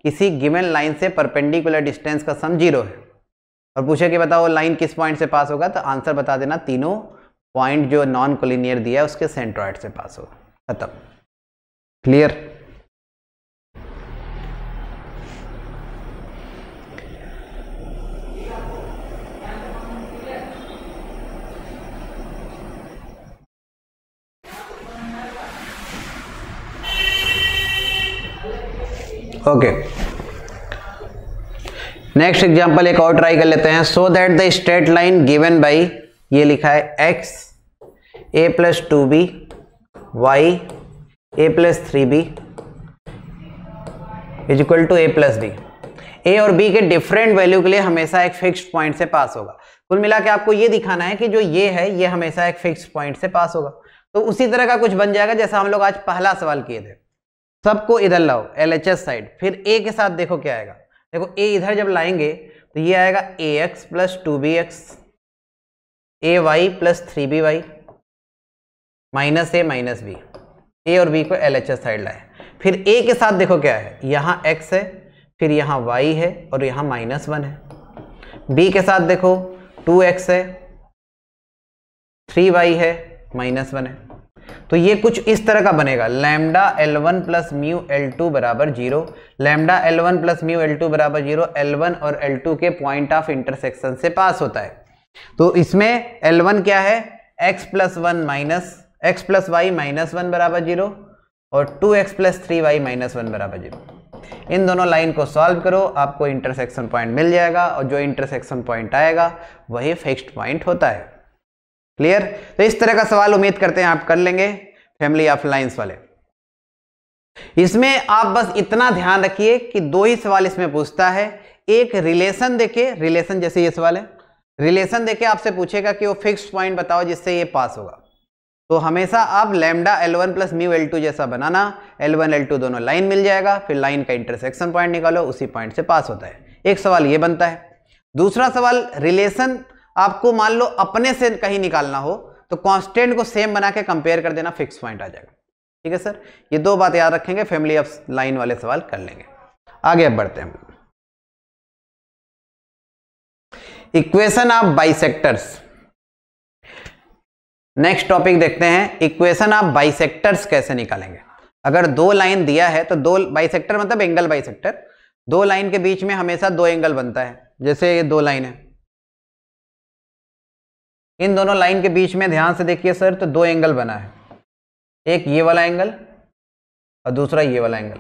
Speaker 1: किसी गिवन लाइन से परपेंडिकुलर डिस्टेंस का सम जीरो है और पूछे कि बताओ लाइन किस पॉइंट से पास होगा तो आंसर बता देना तीनों पॉइंट जो नॉन कोलिनियर दिया है उसके सेंट्रॉइड से पास होगा खत्म क्लियर ओके नेक्स्ट एग्जांपल एक और ट्राई कर लेते हैं so that the straight line given by ये लिखा है x a plus two b y a plus three b is equal to a plus b a और बी के डिफरेंट वैल्यू के लिए हमेशा एक फिक्स्ड पॉइंट से पास होगा कुल मिला के आपको ये दिखाना है कि जो ये है ये हमेशा एक फिक्स पॉइंट से पास होगा तो उसी तरह का कुछ बन जाएगा जैसा हम लोग आज पहला सवाल किए थे सबको इधर लाओ एल एच एस साइड फिर ए के साथ देखो क्या आएगा देखो ए इधर जब लाएंगे तो ये आएगा a x plus two b x a y plus three b y minus a minus b a और बी को एल एच एस साइड लाए फिर ए के साथ देखो क्या है यहाँ एक्स है फिर यहाँ वाई है और यहाँ माइनस वन है बी के साथ देखो टू एक्स है थ्री वाई है माइनस वन है तो ये कुछ इस तरह का बनेगा lambda L one plus mu L two बराबर zero lambda L one plus mu L two बराबर जीरो एल वन और एल टू के पॉइंट ऑफ इंटरसेक्शन से पास होता है तो इसमें एल वन क्या है x plus one minus x plus y minus one बराबर जीरो और two x plus three y minus one बराबर जीरो इन दोनों लाइन को सॉल्व करो आपको इंटरसेक्शन पॉइंट मिल जाएगा और जो इंटरसेक्शन पॉइंट आएगा वही फिक्स्ड पॉइंट होता है क्लियर तो इस तरह का सवाल उम्मीद करते हैं आप कर लेंगे फैमिली ऑफ लाइन्स वाले इसमें आप बस इतना ध्यान रखिए कि दो ही सवाल इसमें पूछता है एक रिलेशन देखिए रिलेशन जैसे ये सवाल है रिलेशन देखे आपसे पूछेगा कि वो फिक्स पॉइंट बताओ जिससे ये पास होगा तो हमेशा आप lambda L one plus mu L two जैसा बनाना एल वन एल टू दोनों लाइन मिल जाएगा फिर लाइन का इंटरसेक्शन पॉइंट निकालो उसी पॉइंट से पास होता है एक सवाल ये बनता है दूसरा सवाल रिलेशन आपको मान लो अपने से कहीं निकालना हो तो कांस्टेंट को सेम बना के कंपेयर कर देना फिक्स पॉइंट आ जाएगा ठीक है सर ये दो बात याद रखेंगे फैमिली ऑफ लाइन वाले सवाल कर लेंगे आगे अब बढ़ते हैं equation of bisectors next topic देखते हैं इक्वेशन ऑफ बाइसेक्टर्स कैसे निकालेंगे अगर दो लाइन दिया है तो दो बाइसेक्टर मतलब एंगल बाइसेक्टर दो लाइन के बीच में हमेशा दो एंगल बनता है जैसे ये दो लाइन है इन दोनों लाइन के बीच में ध्यान से देखिए सर तो दो एंगल बना है एक ये वाला एंगल और दूसरा ये वाला एंगल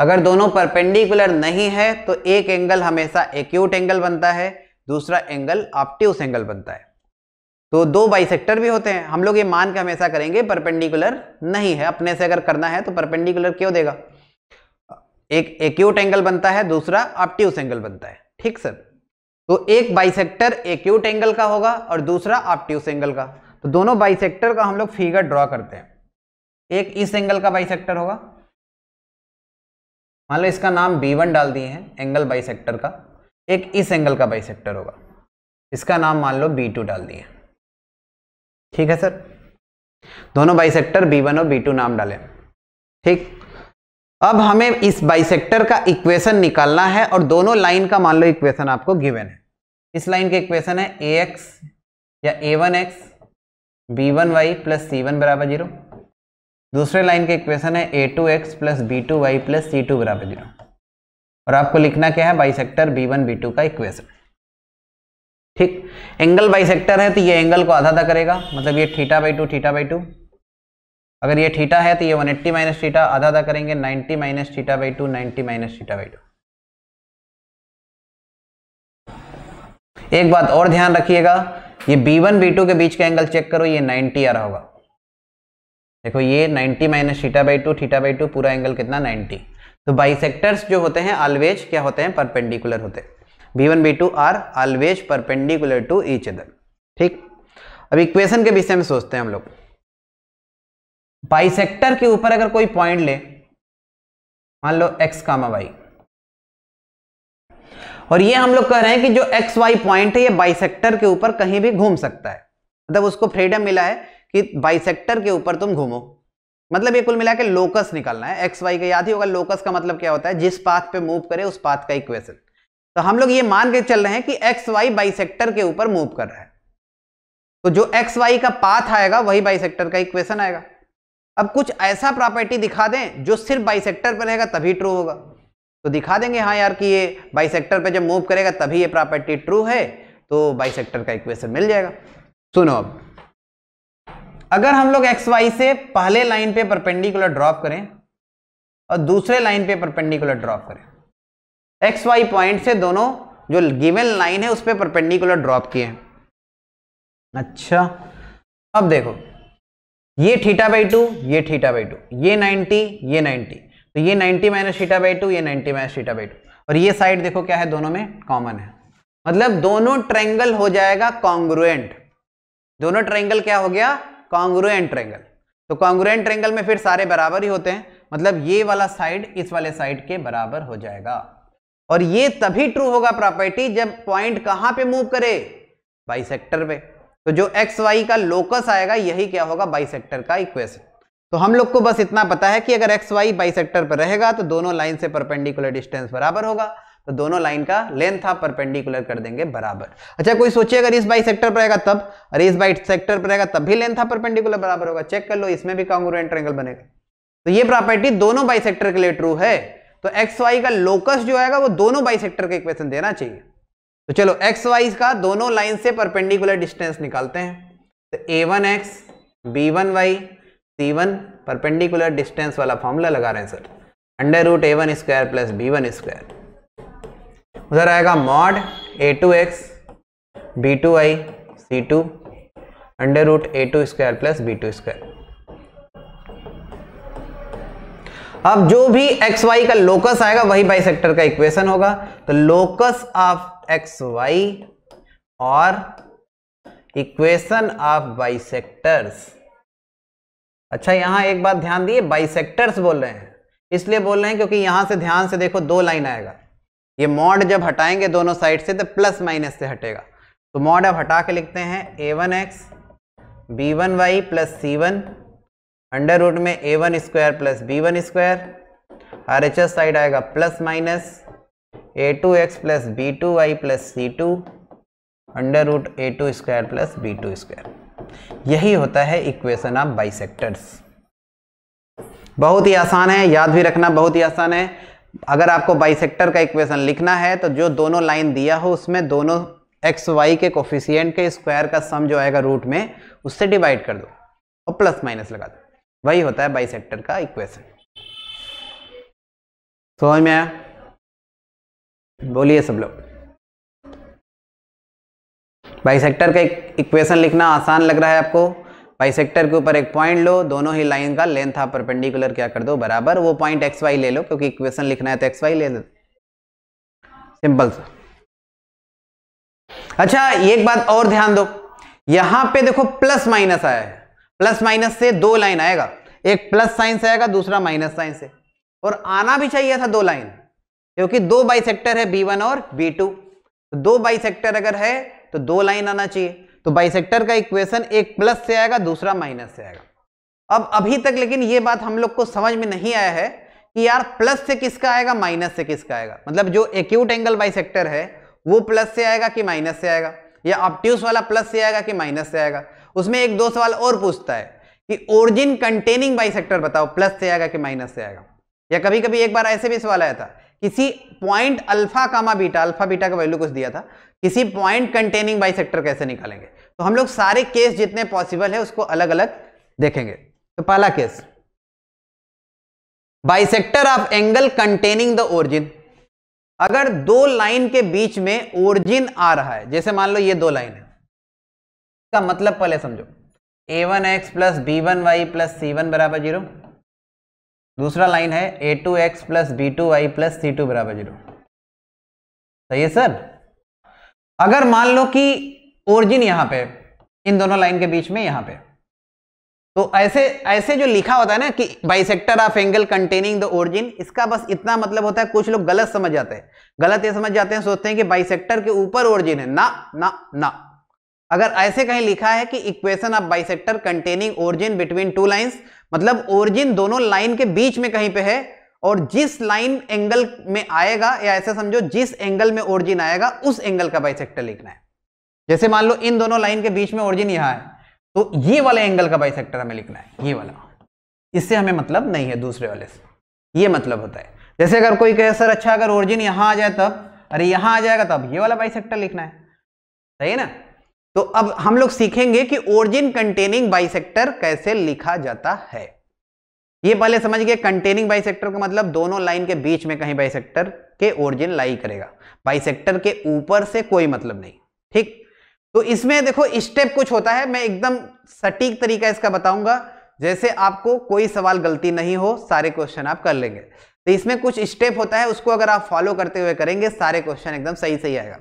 Speaker 1: अगर दोनों परपेंडिकुलर नहीं है तो एक एंगल हमेशा एक्यूट एंगल बनता है दूसरा एंगल ऑप्टिवस एंगल बनता है तो दो बाइसेक्टर भी होते हैं हम लोग ये मान के हमेशा करेंगे परपेंडिकुलर नहीं है अपने से अगर करना है तो परपेंडिकुलर क्यों देगा एक एक्यूट एंगल बनता है दूसरा ऑप्टिवस एंगल बनता है ठीक सर तो एक बाइसेक्टर एक्यूट एंगल का होगा और दूसरा ऑप्ट्यूस एंगल का तो दोनों बाइसेक्टर का हम लोग फिगर ड्रॉ करते हैं एक इस एंगल का बाइसेक्टर होगा मान लो इसका नाम बी वन डाल दिए हैं एंगल बाइसेक्टर का एक इस एंगल का बाइसेक्टर होगा इसका नाम मान लो बी टू डाल दिए ठीक है सर दोनों बाइसेक्टर बी वन और बी टू नाम डालें ठीक अब हमें इस बाइसेक्टर का इक्वेशन निकालना है और दोनों लाइन का मान लो इक्वेशन आपको गिवन है इस लाइन का इक्वेशन है ए एक्स या a one x b one y plus c one बराबर जीरो दूसरे लाइन का इक्वेशन है a two x plus b two y plus c two बराबर जीरो और आपको लिखना क्या है bisector b one b two का इक्वेशन ठीक एंगल बाइसेक्टर है तो ये एंगल को आधा आधा करेगा मतलब ये theta by two theta by two अगर ये थीटा है तो ये 180 एट्टी माइनस थीटा आधा आधा करेंगे 90 minus theta by two ninety minus theta by two एक बात
Speaker 2: और ध्यान रखिएगा
Speaker 1: ये B1 B2 के बीच का एंगल चेक करो ये 90 आ रहा होगा देखो ये 90 minus theta by two theta by two पूरा एंगल कितना 90 तो बाई जो होते हैं ऑलवेज क्या होते हैं परपेंडिकुलर होते हैं b one b two are always perpendicular to each other ठीक अब इक्वेशन के विषय में सोचते हैं हम लोग बाइसेक्टर के ऊपर अगर कोई पॉइंट ले मान लो एक्स कामा वाई और ये हम लोग कह रहे हैं कि जो एक्स वाई पॉइंट है ये बाइसेक्टर के ऊपर कहीं भी घूम सकता है मतलब उसको फ्रीडम मिला है कि बाइसेक्टर के ऊपर तुम घूमो मतलब ये कुल मिला के लोकस निकालना है एक्स वाई का याद ही होगा लोकस का मतलब क्या होता है जिस पाथ पे मूव करे उस पाथ का इक्वेशन तो हम लोग ये मान के चल रहे हैं कि एक्स वाई बाइसेक्टर के ऊपर मूव कर रहा है तो जो एक्स वाई का पाथ आएगा वही बाइसेक्टर का इक्वेशन आएगा अब कुछ ऐसा प्रॉपर्टी दिखा दें जो सिर्फ बाइसेक्टर पर रहेगा तभी ट्रू होगा तो दिखा देंगे हाँ यार कि ये बाइसेक्टर पर जब मूव करेगा तभी ये प्रॉपर्टी ट्रू है तो बाइसेक्टर का इक्वेशन मिल जाएगा सुनो अब अगर हम लोग एक्स वाई से पहले लाइन पे परपेंडिकुलर ड्रॉप करें और दूसरे लाइन पे परपेंडिकुलर ड्रॉप करें एक्स वाई पॉइंट से दोनों जो गिवन लाइन है उस पर परपेंडिकुलर ड्रॉप किए अच्छा अब देखो ये थीटा बाई टू ये थीटा बाई टू ये 90 ये 90 तो ये 90 माइनस थीटा बाई टू ये 90 माइनस थीटा बाई टू और ये साइड देखो क्या है दोनों में कॉमन है मतलब दोनों ट्रेंगल हो जाएगा कॉन्ग्रुएंट दोनों ट्रेंगल क्या हो गया कॉन्ग्रुएंट ट्रेंगल तो कॉन्ग्रुएंट ट्रेंगल में फिर सारे बराबर ही होते हैं मतलब ये वाला साइड इस वाले साइड के बराबर हो जाएगा और ये तभी ट्रू होगा प्रॉपर्टी जब पॉइंट कहां पे मूव करे बाइसेक्टर पे तो जो एक्स वाई का लोकस आएगा यही क्या होगा बाइसेक्टर का इक्वेशन तो हम लोग को बस इतना पता है कि अगर एक्स वाई बाइसेक्टर पर रहेगा तो दोनों लाइन से परपेंडिकुलर डिस्टेंस बराबर होगा तो दोनों लाइन का लेंथ आप परपेंडिकुलर कर देंगे बराबर अच्छा कोई सोचिए अगर इस बाई सेक्टर पर रहेगा तब और इस बाई सेक्टर पर रहेगा तब भी लेंथ आप परपेंडिकुलर बराबर होगा चेक कर लो इसमें भी कांग्रेंट एंगल बनेगा तो ये प्रॉपर्टी दोनों बाई सेक्टर के लिए ट्रू है तो एक्स वाई का लोकस जो आएगा वो दोनों बाई सेक्टर का इक्वेशन देना चाहिए तो चलो एक्स वाई का दोनों लाइन से परपेंडिकुलर डिस्टेंस निकालते हैं तो a one x b one y c one perpendicular distance वाला फॉर्मूला लगा रहे हैं sir under root a one square plus b one square उधर आएगा mod a two x b two i c two under root a two square plus b two square अब जो भी x y का locus आएगा वही by bisector का equation होगा तो लोकस ऑफ एक्स वाई और इक्वेशन ऑफ बाइसेक्टर्स अच्छा यहां एक बात ध्यान दिए बाइसेक्टर्स बोल रहे हैं इसलिए बोल रहे हैं क्योंकि यहां से ध्यान से देखो दो लाइन आएगा ये मॉड जब हटाएंगे दोनों साइड से तो प्लस माइनस से हटेगा तो मॉड अब हटा के लिखते हैं a one x b one y plus c one under root में a one square plus b one square r h S side आएगा plus minus a two x plus b two y plus c two under root a two square plus b two square यही होता है equation of sectors बहुत ही आसान है याद भी रखना बहुत ही आसान है अगर आपको सेक्टर का इक्वेशन लिखना है तो जो दोनों लाइन दिया हो उसमें दोनों एक्स वाई के कोफिशियंट के स्क्वायर का सम जो आएगा रूट में उससे डिवाइड कर दो और प्लस माइनस लगा दो वही होता है सेक्टर का इक्वेशन समझ में आया बोलिए सब लोग बाई सेक्टर का एक इक्वेशन लिखना आसान लग रहा है आपको बाई सेक्टर के ऊपर एक पॉइंट लो दोनों ही लाइन का लेंथ आप परपेंडिकुलर क्या कर दो बराबर वो पॉइंट एक्स वाई ले लो क्योंकि इक्वेशन लिखना है तो एक्स वाई ले लो सिंपल सा अच्छा एक बात और ध्यान दो यहां पे देखो प्लस माइनस आया है प्लस माइनस से दो लाइन आएगा एक प्लस साइन से आएगा दूसरा माइनस साइन से और आना भी चाहिए था दो लाइन क्योंकि दो बाई सेक्टर है बी वन और बी टू तो दो बाई सेक्टर अगर है तो दो लाइन आना चाहिए तो बाई सेक्टर का इक्वेशन एक प्लस से आएगा दूसरा माइनस से आएगा अब अभी तक लेकिन ये बात हम लोग को समझ में नहीं आया है कि यार प्लस से किसका आएगा माइनस से किसका आएगा मतलब जो एक्यूट एंगल बाई सेक्टर है वो प्लस से आएगा कि माइनस से आएगा या अपट्यूस वाला प्लस से आएगा कि माइनस से आएगा उसमें एक दो सवाल और पूछता है कि ओरिजिन कंटेनिंग बाई सेक्टर बताओ प्लस से आएगा कि माइनस से आएगा या कभी कभी एक बार ऐसे भी सवाल आया था किसी point alpha comma beta alpha beta का वैल्यू कुछ दिया था किसी पॉइंट कंटेनिंग बाई सेक्टर कैसे निकालेंगे तो हम लोग सारे केस जितने पॉसिबल है उसको अलग अलग देखेंगे तो पहला case bisector of angle containing the origin अगर दो लाइन के बीच में ओरिजिन आ रहा है जैसे मान लो ये दो लाइन है का मतलब पहले समझो a one x plus b one y plus c one बराबर जीरो दूसरा लाइन है a two x plus b two y plus c two बराबर जीरो सही है सर अगर मान लो कि ओरिजिन यहाँ पे इन दोनों लाइन के बीच में यहां पे तो ऐसे ऐसे जो लिखा होता है ना कि bisector of angle containing the origin इसका बस इतना मतलब होता है कुछ लोग गलत समझ जाते हैं गलत ये समझ जाते हैं सोचते हैं कि बाइसेक्टर के ऊपर ओरिजिन है ना ना ना अगर ऐसे कहीं लिखा है कि equation of bisector containing origin between two lines मतलब ओरिजिन दोनों लाइन के बीच में कहीं पे है और जिस लाइन एंगल में आएगा या ऐसे समझो जिस एंगल में ओरिजिन आएगा उस एंगल का बाइसेक्टर लिखना है जैसे मान लो इन दोनों लाइन के बीच में ओरिजिन यहां है तो ये वाला एंगल का बाइसेक्टर हमें लिखना है ये वाला इससे हमें मतलब नहीं है दूसरे वाले से ये मतलब होता है जैसे अगर कोई कहे सर अच्छा अगर ओरिजिन यहां आ जाए तब अरे यहां आ जाएगा तब ये वाला बाइसेक्टर लिखना है सही है ना तो अब हम लोग सीखेंगे कि ओरिजिन कंटेनिंग बाइसेक्टर कैसे लिखा जाता है ये पहले समझ गए कंटेनिंग बाइसेक्टर का मतलब दोनों लाइन के बीच में कहीं बाइसेक्टर के ओरिजिन लाई करेगा बाइसेक्टर के ऊपर से कोई मतलब नहीं ठीक तो इसमें देखो स्टेप कुछ होता है मैं एकदम सटीक तरीका इसका बताऊंगा जैसे आपको कोई सवाल गलती नहीं हो सारे क्वेश्चन आप कर लेंगे तो इसमें कुछ स्टेप होता है उसको अगर आप फॉलो करते हुए करेंगे सारे क्वेश्चन एकदम सही सही आएगा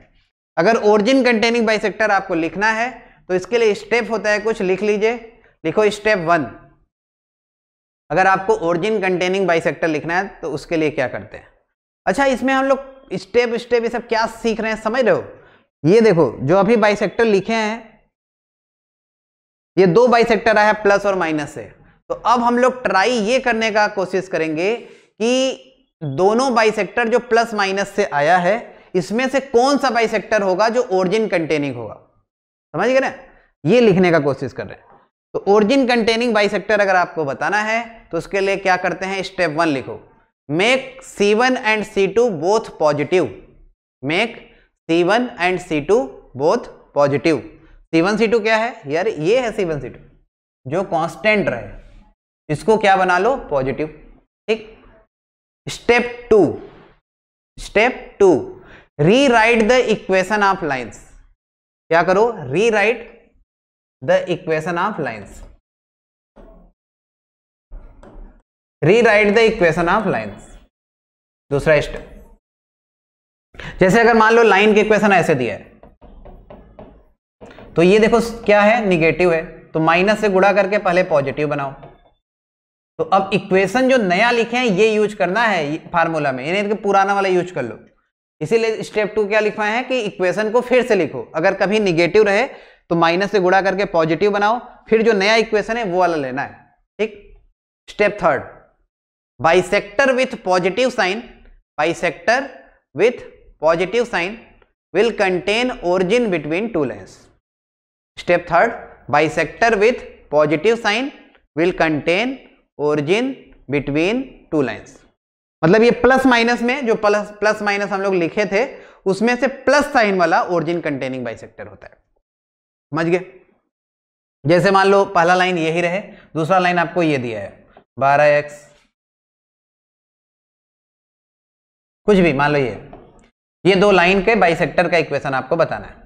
Speaker 1: अगर ओरिजिन कंटेनिंग बाइसेक्टर आपको लिखना है तो इसके लिए स्टेप होता है कुछ लिख लीजिए लिखो स्टेप वन अगर आपको ओरिजिन कंटेनिंग बाइसेक्टर लिखना है तो उसके लिए क्या करते हैं अच्छा इसमें हम लोग स्टेप स्टेप ये सब क्या सीख रहे हैं समझ रहे हो ये देखो जो अभी बाइसेक्टर लिखे हैं ये दो बाइसेक्टर आया प्लस और माइनस से तो अब हम लोग ट्राई ये करने का कोशिश करेंगे कि दोनों बाइसेक्टर जो प्लस माइनस से आया है इसमें से कौन सा बाई होगा जो ओरिजिन कंटेनिंग होगा समझ गए ना ये लिखने का कोशिश कर रहे हैं तो ओरिजिन कंटेनिंग बाई अगर आपको बताना है तो उसके लिए क्या करते हैं स्टेप वन लिखो make c one and c two both positive make c one and c two both positive C one क्या है यार ये है सी वन जो कॉन्स्टेंट रहे इसको क्या बना लो पॉजिटिव ठीक step two step two rewrite the equation of lines क्या करो rewrite the equation of re
Speaker 2: rewrite the equation of lines दूसरा स्टेप
Speaker 1: जैसे अगर मान लो लाइन के इक्वेशन ऐसे दिया है तो ये देखो क्या है निगेटिव है तो माइनस से गुड़ा करके पहले पॉजिटिव बनाओ तो अब इक्वेशन जो नया लिखे हैं ये यूज करना है फार्मूला में यानी कि पुराना वाला यूज कर लो इसीलिए स्टेप टू क्या लिखवाए हैं कि इक्वेशन को फिर से लिखो अगर कभी निगेटिव रहे तो माइनस से गुड़ा करके पॉजिटिव बनाओ फिर जो नया इक्वेशन है वो वाला लेना है ठीक step third bisector with positive sign bisector with positive sign will contain origin between two lines step third bisector with positive sign will contain origin between two lines मतलब ये प्लस माइनस में जो प्लस प्लस माइनस हम लोग लिखे थे उसमें से प्लस साइन वाला ओरिजिन कंटेनिंग बाइसेक्टर होता है समझ गए जैसे मान लो पहला लाइन यही रहे दूसरा लाइन आपको ये दिया है
Speaker 2: बारह एक्स कुछ भी मान लो ये
Speaker 1: ये दो लाइन के बाइसेक्टर का इक्वेशन आपको बताना है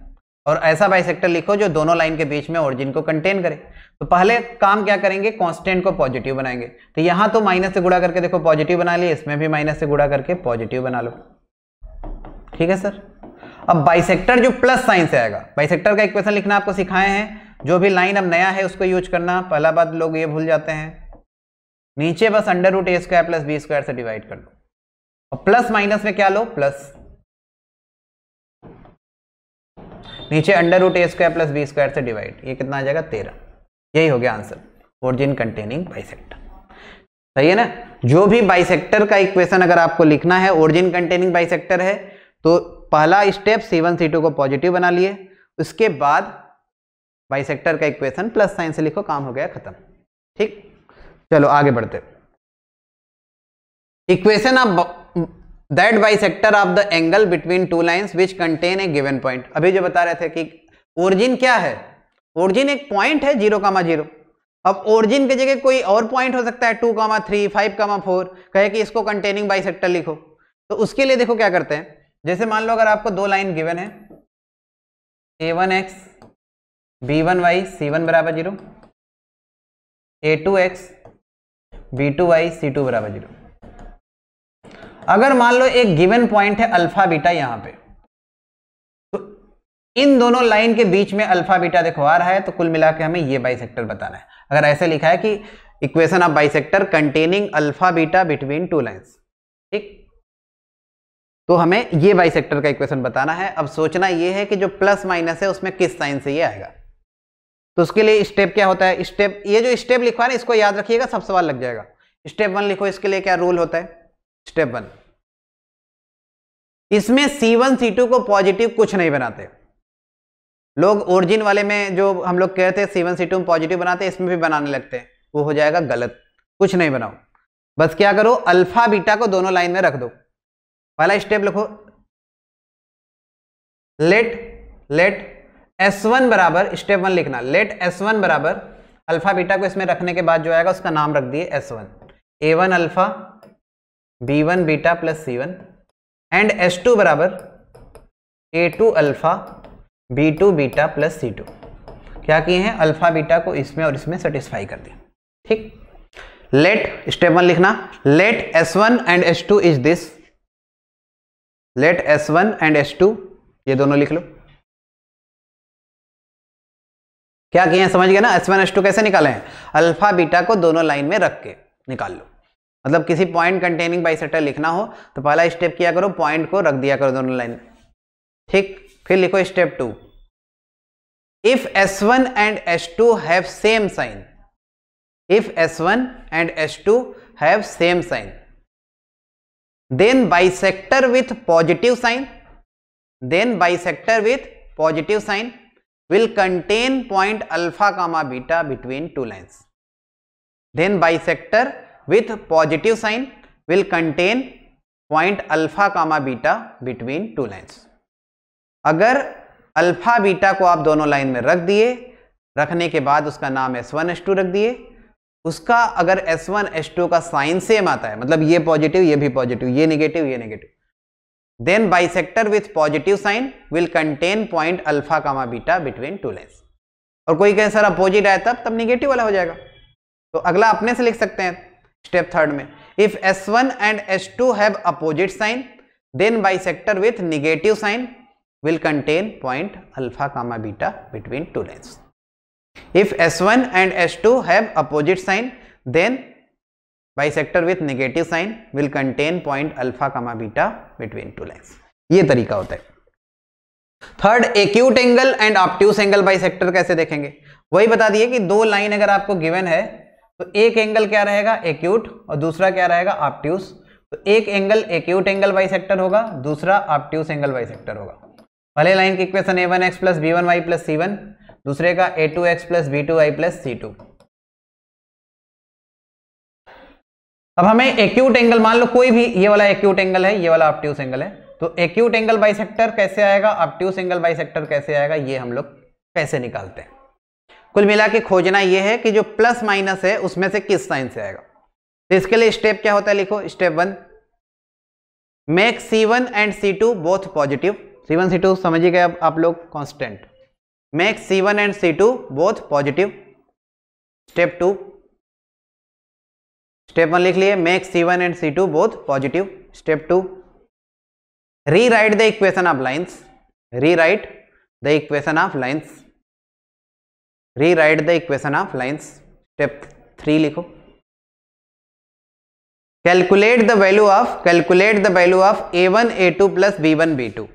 Speaker 1: और ऐसा बाइसेक्टर लिखो जो दोनों लाइन के बीच में ओरिजिन को कंटेन करे तो पहले काम क्या करेंगे कांस्टेंट को पॉजिटिव बनाएंगे तो यहां तो माइनस से गुड़ा करके देखो पॉजिटिव बना लिए इसमें भी माइनस से गुड़ा करके पॉजिटिव बना लो ठीक है सर अब बाइसेक्टर जो प्लस साइन से आएगा बाइसेक्टर का इक्वेशन लिखना आपको सिखाए हैं जो भी लाइन अब नया है उसको यूज करना पहला बात लोग ये भूल जाते हैं नीचे बस under root a square plus b square से डिवाइड कर दो और प्लस माइनस में क्या लो प्लस नीचे under root a square plus b square से डिवाइड ये कितना आ जाएगा तेरह यही हो गया आंसर ओरिजिन कंटेनिंग बाइसेक्टर सही है ना जो भी बाइसेक्टर का इक्वेशन अगर आपको लिखना है ओरिजिन कंटेनिंग बाइसेक्टर है तो पहला स्टेप सी वन सी टू को पॉजिटिव बना लिए उसके बाद बाइसेक्टर का इक्वेशन प्लस साइन से लिखो काम हो गया खत्म ठीक चलो आगे बढ़ते इक्वेशन आप that sector of the angle between two lines which contain a given point अभी जो बता रहे थे कि ओरिजिन क्या है ओरिजिन एक पॉइंट है जीरो कामा जीरो अब ओरिजिन की जगह कोई और पॉइंट हो सकता है two comma three five comma four कहे कि इसको कंटेनिंग बाई सेक्टर लिखो तो उसके लिए देखो क्या करते हैं जैसे मान लो अगर आपको दो लाइन गिवन है a one x b one y c one बराबर zero a two x b two y c two बराबर जीरो अगर मान लो एक गिवन पॉइंट है अल्फा बीटा यहां पे तो इन दोनों लाइन के बीच में अल्फा बीटा देखो आ रहा है तो कुल मिला के हमें ये बाइसेक्टर बताना है अगर ऐसे लिखा है कि equation of bisector containing alpha beta between two lines ठीक तो हमें ये बाई सेक्टर का इक्वेशन बताना है अब सोचना ये है कि जो प्लस माइनस है उसमें किस साइन से ये आएगा तो उसके लिए स्टेप क्या होता है स्टेप ये जो स्टेप लिखवा ना इसको याद रखिएगा सब सवाल लग जाएगा स्टेप वन लिखो इसके लिए क्या रूल होता है स्टेप वन इसमें C1 C2 को पॉजिटिव कुछ नहीं बनाते लोग ओरिजिन वाले में जो हम लोग कहते हैं सीवन सीटू में पॉजिटिव बनाते हैं इसमें भी बनाने लगते हैं वो हो जाएगा गलत कुछ नहीं बनाओ बस क्या करो अल्फा बीटा को दोनों लाइन में रख दो पहला स्टेप लिखो लेट लेट एस वन बराबर स्टेप वन लिखना लेट एस वन बराबर अल्फा बीटा को इसमें रखने के बाद जो आएगा उसका नाम रख दिए a one alpha b one beta plus c one and s two बराबर a two alpha b two beta plus c two क्या किए हैं अल्फ़ा बीटा को इसमें और इसमें सेटिस्फाई कर दिया ठीक लेट स्टेप वन लिखना let s one and s two is this let s one and s two ये दोनों लिख लो क्या किए हैं समझ गए ना एस वन एस टू कैसे निकाले हैं अल्फा बीटा को दोनों लाइन में रख के निकाल लो मतलब किसी पॉइंट कंटेनिंग बाइसेक्टर लिखना हो तो पहला स्टेप किया करो पॉइंट को रख दिया करो दोनों लाइन ठीक फिर लिखो step two if s one and s two have same sign if s one and s two have same sign then bisector with positive sign then bisector with positive sign will contain point alpha comma beta between two lines then bisector with positive sign will contain point alpha comma beta between two lines. अगर alpha beta को आप दोनों line में रख दिए रखने के बाद उसका नाम एस वन एस टू रख दिए उसका अगर एस वन एस टू का साइन सेम आता है मतलब ये पॉजिटिव ये भी पॉजिटिव ये नेगेटिव ये negative then bisector with positive sign will contain point alpha comma beta between two lines और कोई कहे सर अपोजिट आया तब तब निगेटिव वाला हो जाएगा तो अगला अपने से लिख सकते हैं स्टेप थर्ड में if s one and s two have opposite sign then bisector with negative sign will contain point alpha comma beta between two lines if s one and s two have opposite sign then bisector with negative sign will contain point alpha comma beta between two lines ये तरीका होता है third acute angle and obtuse angle bisector कैसे देखेंगे वही बता दिए कि दो लाइन अगर आपको गिवन है तो एक एंगल क्या रहेगा एक्यूट और दूसरा क्या रहेगा आपट्यूस तो एक एंगल एक्यूट एंगल बाई होगा दूसरा आपट्यूस एंगल बाई होगा पहले लाइन की equation a one x plus b one y plus c one दूसरे का a two x plus b two y plus c two अब हमें एक्यूट एंगल मान लो कोई भी ये वाला एक्यूट एंगल है ये वाला आपट्यूस एंगल है तो एक्यूट एंगल बाई कैसे आएगा आपट्यूस एंगल बाई कैसे आएगा ये हम लोग कैसे निकालते हैं कुल मिला के खोजना ये है कि जो प्लस माइनस है उसमें से किस साइन से आएगा तो इसके लिए स्टेप क्या होता है लिखो step one make c one and c two both positive C one सी टू समझिएगा अब आप लोग constant make c one and c two both positive step two step one लिख लिए make c one and c two both positive step two the equation of lines rewrite the equation of lines write the equation of lines step three लिखो calculate the value of calculate the value of a one a two plus b one b two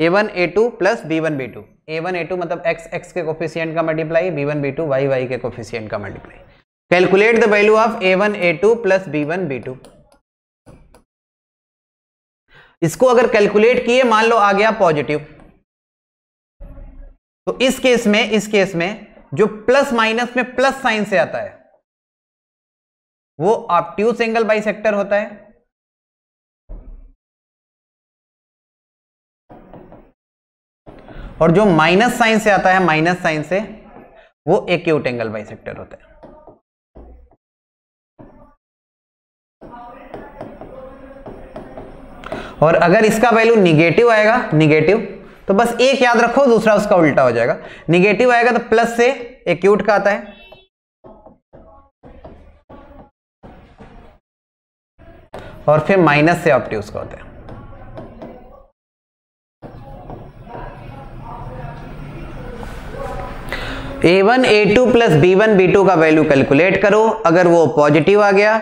Speaker 1: a one a two plus b one b two a one a two मतलब x x के coefficient का multiply b one b two y y के coefficient का multiply calculate the value of a one a two plus b one b two इसको अगर calculate किए
Speaker 2: मान लो आ गया पॉजिटिव तो इस केस में इस केस में जो प्लस माइनस में प्लस साइन से आता है वो ऑप्ट्यूस एंगल सेक्टर होता है और जो माइनस साइन से आता है माइनस साइन से
Speaker 1: वो एक्यूट एंगल सेक्टर होता है और अगर इसका वैल्यू निगेटिव आएगा निगेटिव तो बस एक याद रखो दूसरा उसका उल्टा हो जाएगा निगेटिव आएगा तो प्लस से एक्यूट का आता है और फिर माइनस से ऑप्टिव का होता है a one a two plus b one b two का वैल्यू कैलकुलेट करो अगर वो पॉजिटिव आ गया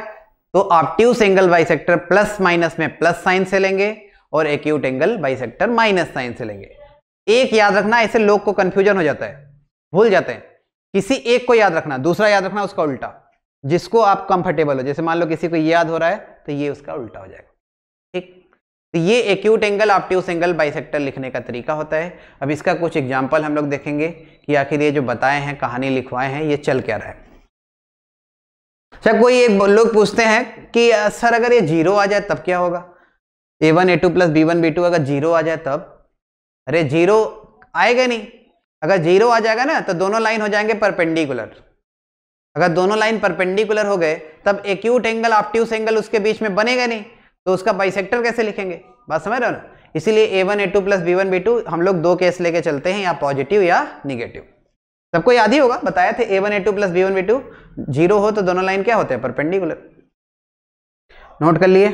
Speaker 1: तो ऑप्टिव सिंगल बाई प्लस माइनस में प्लस साइन से लेंगे और acute angle sector minus sign से लेंगे एक याद रखना ऐसे लोग को कंफ्यूजन हो जाता है भूल जाते हैं किसी एक को याद रखना दूसरा याद रखना उसका उल्टा जिसको आप कंफर्टेबल हो जैसे मान लो किसी को ये याद हो रहा है तो ये उसका उल्टा हो जाएगा ठीक तो ये acute angle obtuse angle bisector लिखने का तरीका होता है अब इसका कुछ एग्जाम्पल हम लोग देखेंगे कि आखिर ये जो बताए हैं कहानी लिखवाए हैं ये चल क्या रहा है सर अच्छा, कोई एक लोग पूछते हैं कि सर अगर ये जीरो आ जाए तब क्या होगा a one a two plus b one b two अगर जीरो आ जाए तब अरे जीरो आएगा नहीं अगर जीरो आ जाएगा ना तो दोनों लाइन हो जाएंगे परपेंडिकुलर अगर दोनों लाइन परपेंडिकुलर हो गए तब एक्यूट एंगल ऑप्ट्यूस एंगल उसके बीच में बनेगा नहीं तो उसका बाइसेक्टर कैसे लिखेंगे बात समझ रहे हो ना इसीलिए a one a two plus b one b two हम लोग दो केस लेके चलते हैं या पॉजिटिव या निगेटिव सबको याद ही होगा बताया थे a one a two plus b one b two zero हो तो दोनों लाइन क्या होते हैं परपेंडिकुलर नोट कर लिए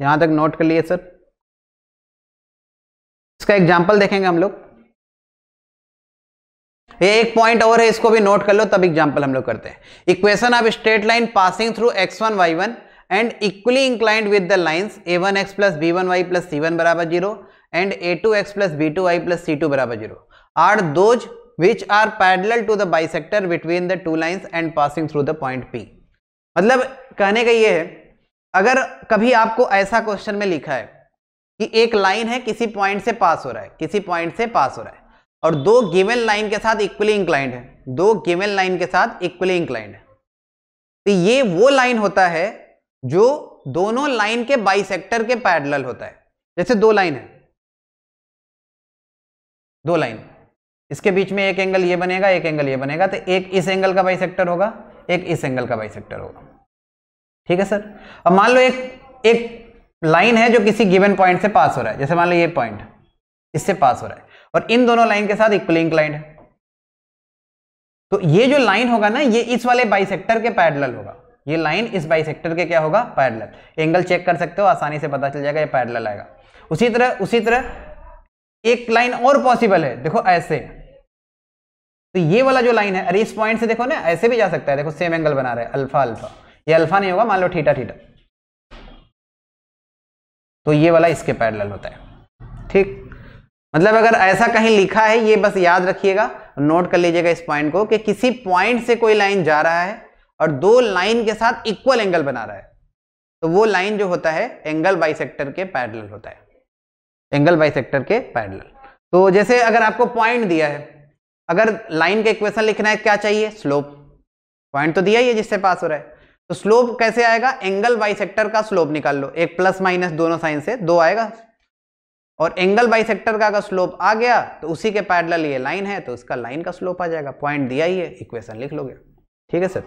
Speaker 1: यहां तक नोट कर लिए सर इसका एग्जाम्पल देखेंगे हम लोग ये एक पॉइंट और है इसको भी नोट कर लो तब एग्जाम्पल हम लोग करते हैं equation of straight line passing through x one Y one and equally inclined with the lines a one x plus b one y plus c one बराबर zero and a two x plus b two y plus c two बराबर zero are those which are parallel to the bisector between the two lines and passing through the point p मतलब कहने का ये है अगर कभी आपको ऐसा क्वेश्चन में लिखा है कि एक लाइन है किसी पॉइंट से पास हो रहा है किसी पॉइंट से पास हो रहा है और दो गिवन लाइन के साथ इक्वली इंक्लाइंड है दो गिवन लाइन के साथ इक्वली इंक्लाइंड है तो ये वो लाइन होता है जो दोनों लाइन के बाइसेक्टर के पैरेलल होता है जैसे दो लाइन है दो लाइन इसके बीच में एक एंगल ये बनेगा एक एंगल ये बनेगा तो एक इस एंगल का बाइसेक्टर होगा एक इस एंगल का बाइसेक्टर होगा ठीक है सर अब मान लो एक एक लाइन है जो किसी गिवन पॉइंट से पास हो रहा है जैसे मान लो ये पॉइंट इससे पास हो रहा है और इन दोनों लाइन के साथ इक्वली इंक्लाइंड है तो ये जो लाइन होगा ना ये इस वाले बाइसेक्टर के पैडल होगा ये लाइन इस सेक्टर के क्या होगा पैडल एंगल चेक कर सकते हो आसानी से पता चल जाएगा ये पैडल आएगा उसी तरह उसी तरह एक लाइन और पॉसिबल है देखो ऐसे तो ये वाला जो लाइन है अरे इस पॉइंट से देखो ना ऐसे भी जा सकता है देखो सेम एंगल बना रहे अल्फा अल्फा ये अल्फा नहीं होगा मान लो ठीटा ठीटा तो ये वाला इसके पैरेलल होता है ठीक मतलब अगर ऐसा कहीं लिखा है ये बस याद रखिएगा नोट कर लीजिएगा इस पॉइंट को कि किसी पॉइंट से कोई लाइन जा रहा है और दो लाइन के साथ इक्वल एंगल बना रहा है तो वो लाइन जो होता है एंगल बाइसेक्टर के पैरेलल होता है एंगल बाइसेक्टर के पैरेलल तो जैसे अगर आपको पॉइंट दिया है अगर लाइन का इक्वेशन लिखना है क्या चाहिए स्लोप पॉइंट तो दिया ही है जिससे पास हो रहा है तो स्लोप कैसे आएगा एंगल बाई का स्लोप निकाल लो एक प्लस माइनस दोनों साइन से दो आएगा और एंगल बाई का अगर स्लोप आ गया तो उसी के पैडल ये लाइन है तो उसका लाइन का स्लोप आ जाएगा पॉइंट दिया ही है इक्वेशन लिख लोगे ठीक है सर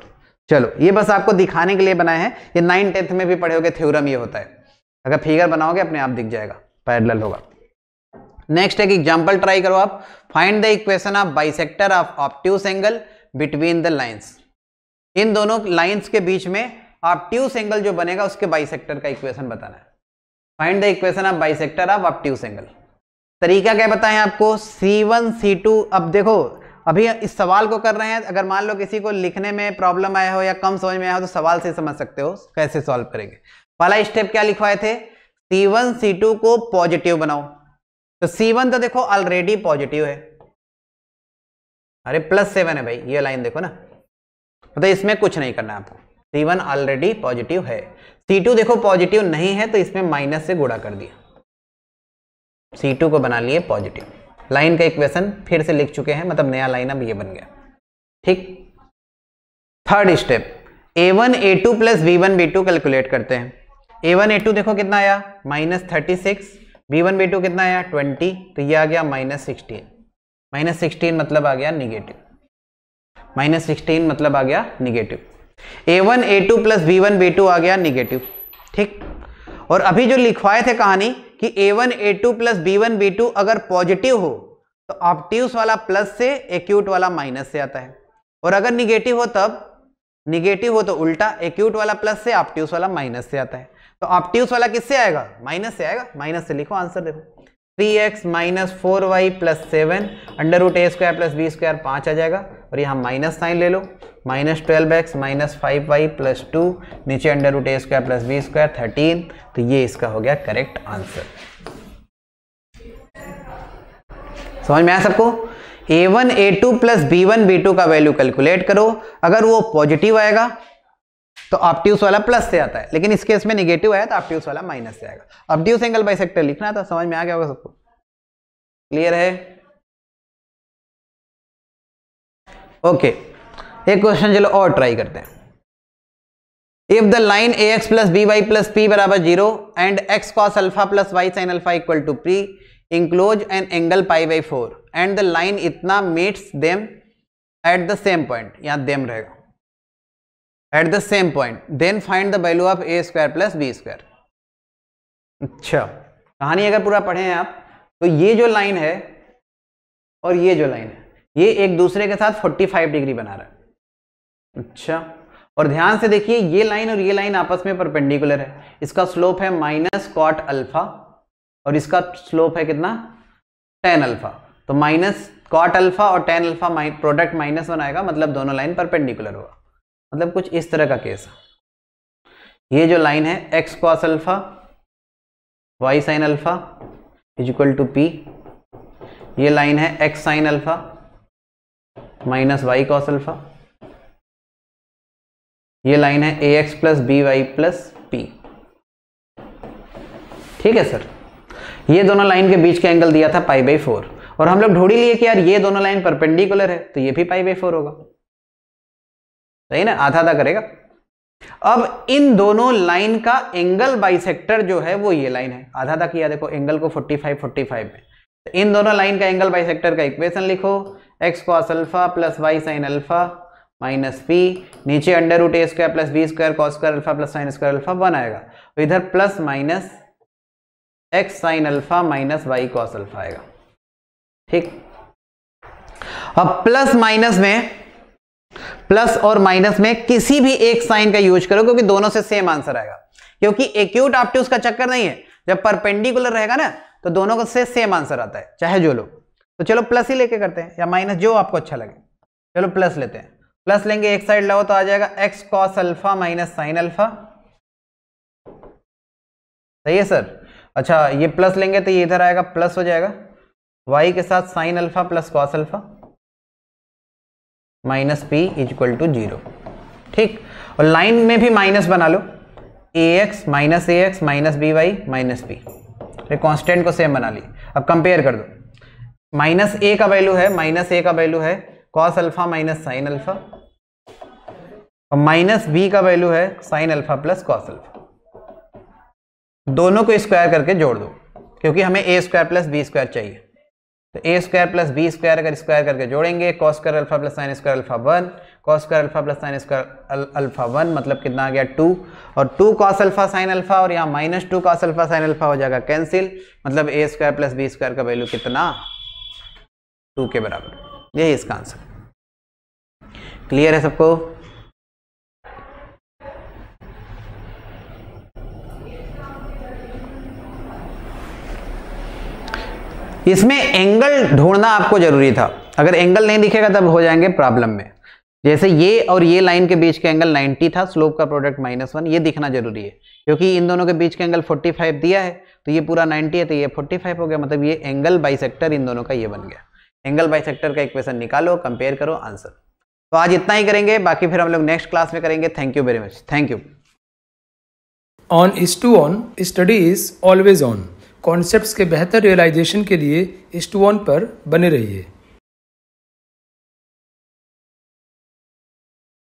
Speaker 1: चलो ये बस आपको दिखाने के लिए बनाए हैं ये नाइन टेंथ में भी पढ़े गए थ्योरम ये होता है अगर फिगर बनाओगे अपने आप दिख जाएगा पैडल होगा नेक्स्ट एक एग्जाम्पल ट्राई करो आप find the equation of bi of obtuse angle between the lines इन दोनों लाइंस के बीच में आप ट्यूस एंगल जो बनेगा उसके बाइसेक्टर का इक्वेशन बताना है find the equation of bisector of obtuse angle तरीका क्या बताएं आपको सी वन सी टू अब देखो अभी इस सवाल को कर रहे हैं अगर मान लो किसी को लिखने में प्रॉब्लम आया हो या कम समझ में आया हो तो सवाल से समझ सकते हो कैसे सॉल्व करेंगे पहला स्टेप क्या लिखवाए थे सी वन सी टू को पॉजिटिव बनाओ तो सी वन तो देखो ऑलरेडी पॉजिटिव है अरे प्लस सेवन है भाई ये लाइन देखो ना मतलब तो इसमें कुछ नहीं करना आपको सी वन ऑलरेडी पॉजिटिव है सी टू देखो पॉजिटिव नहीं है तो इसमें माइनस से गुड़ा कर दिया सी टू को बना लिए पॉजिटिव लाइन का इक्वेशन फिर से लिख चुके हैं मतलब नया लाइन अब ये बन गया ठीक third step a one a two plus b one b two calculate करते हैं ए वन ए टू देखो कितना आया minus thirty six b one b two कितना आया ट्वेंटी तो ये आ गया माइनस सिक्सटीन माइनस सिक्सटीन मतलब आ गया निगेटिव माइनस सिक्सटीन मतलब आ गया negative a one a two plus b one b two आ गया निगेटिव ठीक और अभी जो लिखवाए थे कहानी कि a one a two plus b one b two अगर पॉजिटिव हो तो ऑप्टिव्स वाला प्लस से एक्यूट वाला माइनस से आता है और अगर निगेटिव हो तब निगेटिव हो तो उल्टा एक्यूट वाला प्लस से ऑप्टिव्स वाला माइनस से आता है तो ऑप्टिव्स वाला किससे आएगा माइनस से आएगा माइनस से लिखो आंसर देखो three x minus four y plus seven under root a square plus b square पाँच आ जाएगा और यहाँ माइनस साइन ले लो minus twelve x minus five y plus two नीचे under root a square plus b square thirteen तो ये इसका हो गया करेक्ट आंसर समझ में आया सबको a one a two plus b one b two का वैल्यू कैलकुलेट करो अगर वो पॉजिटिव आएगा तो ऑप्ट्यूस वाला प्लस से आता है लेकिन इस केस में निगेटिव आया तो ऑप्ट्यूस वाला माइनस से आएगा ऑप्ट्यूस एंगल बाइसेक्टर लिखना था समझ में आ गया होगा सबको
Speaker 2: क्लियर है ओके
Speaker 1: एक क्वेश्चन चलो और ट्राई करते हैं if the line a x plus b y plus p बराबर zero and x cos alpha plus y sine alpha equal to p enclose an angle pi by four and the line इतना meets them at the same point यहां them रहेगा at the same point then find the value of a square plus b square अच्छा कहानी अगर पूरा पढ़े हैं आप तो ये जो लाइन है और ये जो लाइन है ये एक दूसरे के साथ 45 डिग्री बना रहा है अच्छा और ध्यान से देखिए ये लाइन और ये लाइन आपस में परपेंडिकुलर है इसका स्लोप है माइनस कॉट अल्फा और इसका स्लोप है कितना टेन अल्फा तो माइनस कॉट अल्फा और टेन अल्फा प्रोडक्ट माइनस बनाएगा मतलब दोनों लाइन परपेंडिकुलर होगा मतलब कुछ इस तरह का केस है ये जो लाइन है x cos alpha y sine alpha is equal to p ये लाइन है x sine alpha minus y cos alpha ये लाइन है a x plus b y plus p ठीक है सर ये दोनों लाइन के बीच का एंगल दिया था पाई बाई फोर और हम लोग ढूंढी लिए कि यार ये दोनों लाइन परपेंडिकुलर है तो ये भी पाई बाई फोर होगा सही ना आधा आधा करेगा अब इन दोनों लाइन का एंगल बाइसेक्टर जो है वो ये लाइन है आधा आधा किया देखो एंगल को फोर्टी फाइव में इन दोनों लाइन का एंगल बाइसेक्टर का इक्वेशन लिखो x cos alpha plus y sine alpha minus p नीचे under root a square plus b square cos square alpha plus sine square alpha one आएगा तो इधर plus minus x sine alpha minus y cos alpha आएगा ठीक अब plus minus में plus और minus में किसी भी एक साइन का यूज करो क्योंकि दोनों से सेम आंसर आएगा क्योंकि एक्यूट ऑप्टिक्स का चक्कर नहीं है जब परपेंडिकुलर रहेगा ना तो दोनों से सेम आंसर आता है चाहे जो लोग तो चलो प्लस ही लेके करते हैं या माइनस जो आपको अच्छा लगे चलो प्लस लेते हैं प्लस लेंगे एक साइड लाओ तो आ जाएगा x cos alpha minus sine alpha सही है सर अच्छा ये प्लस लेंगे तो ये इधर आएगा प्लस हो जाएगा वाई के साथ sine alpha plus cos alpha minus p is equal to zero ठीक और लाइन में भी माइनस बना लो a x minus a x minus b y minus p constant को सेम बना ली अब कंपेयर कर दो माइनस ए का वैल्यू है माइनस ए का वैल्यू है cos alpha minus sine alpha और माइनस बी का वैल्यू है sine alpha plus cos alpha दोनों को स्क्वायर करके जोड़ दो क्योंकि हमें a square plus b square चाहिए तो a square plus b square अगर स्क्वायर करके जोड़ेंगे cos square alpha plus sine square alpha one cos square alpha plus sine square alpha one मतलब कितना आ गया टू और two cos alpha sine alpha और यहाँ minus two cos alpha sine alpha हो जाएगा कैंसिल मतलब a square plus b square का वैल्यू कितना टू के बराबर यही इसका आंसर क्लियर है सबको इसमें एंगल ढूंढना आपको जरूरी था अगर एंगल नहीं दिखेगा तब हो जाएंगे प्रॉब्लम में जैसे ये और ये लाइन के बीच का एंगल 90 था स्लोप का प्रोडक्ट माइनस वन ये दिखना जरूरी है क्योंकि इन दोनों के बीच का एंगल 45 दिया है तो ये पूरा 90 है तो ये 45 हो गया मतलब ये एंगल बाई इन दोनों का ये बन गया एंगल बाई सेक्टर का इक्वेशन निकालो कंपेयर करो आंसर तो आज इतना ही करेंगे बाकी फिर हम लोग नेक्स्ट क्लास में करेंगे thank you very much thank you
Speaker 2: on is to on study is always on concepts के बेहतर रियलाइजेशन के लिए इज टू ऑन पर बने रहिए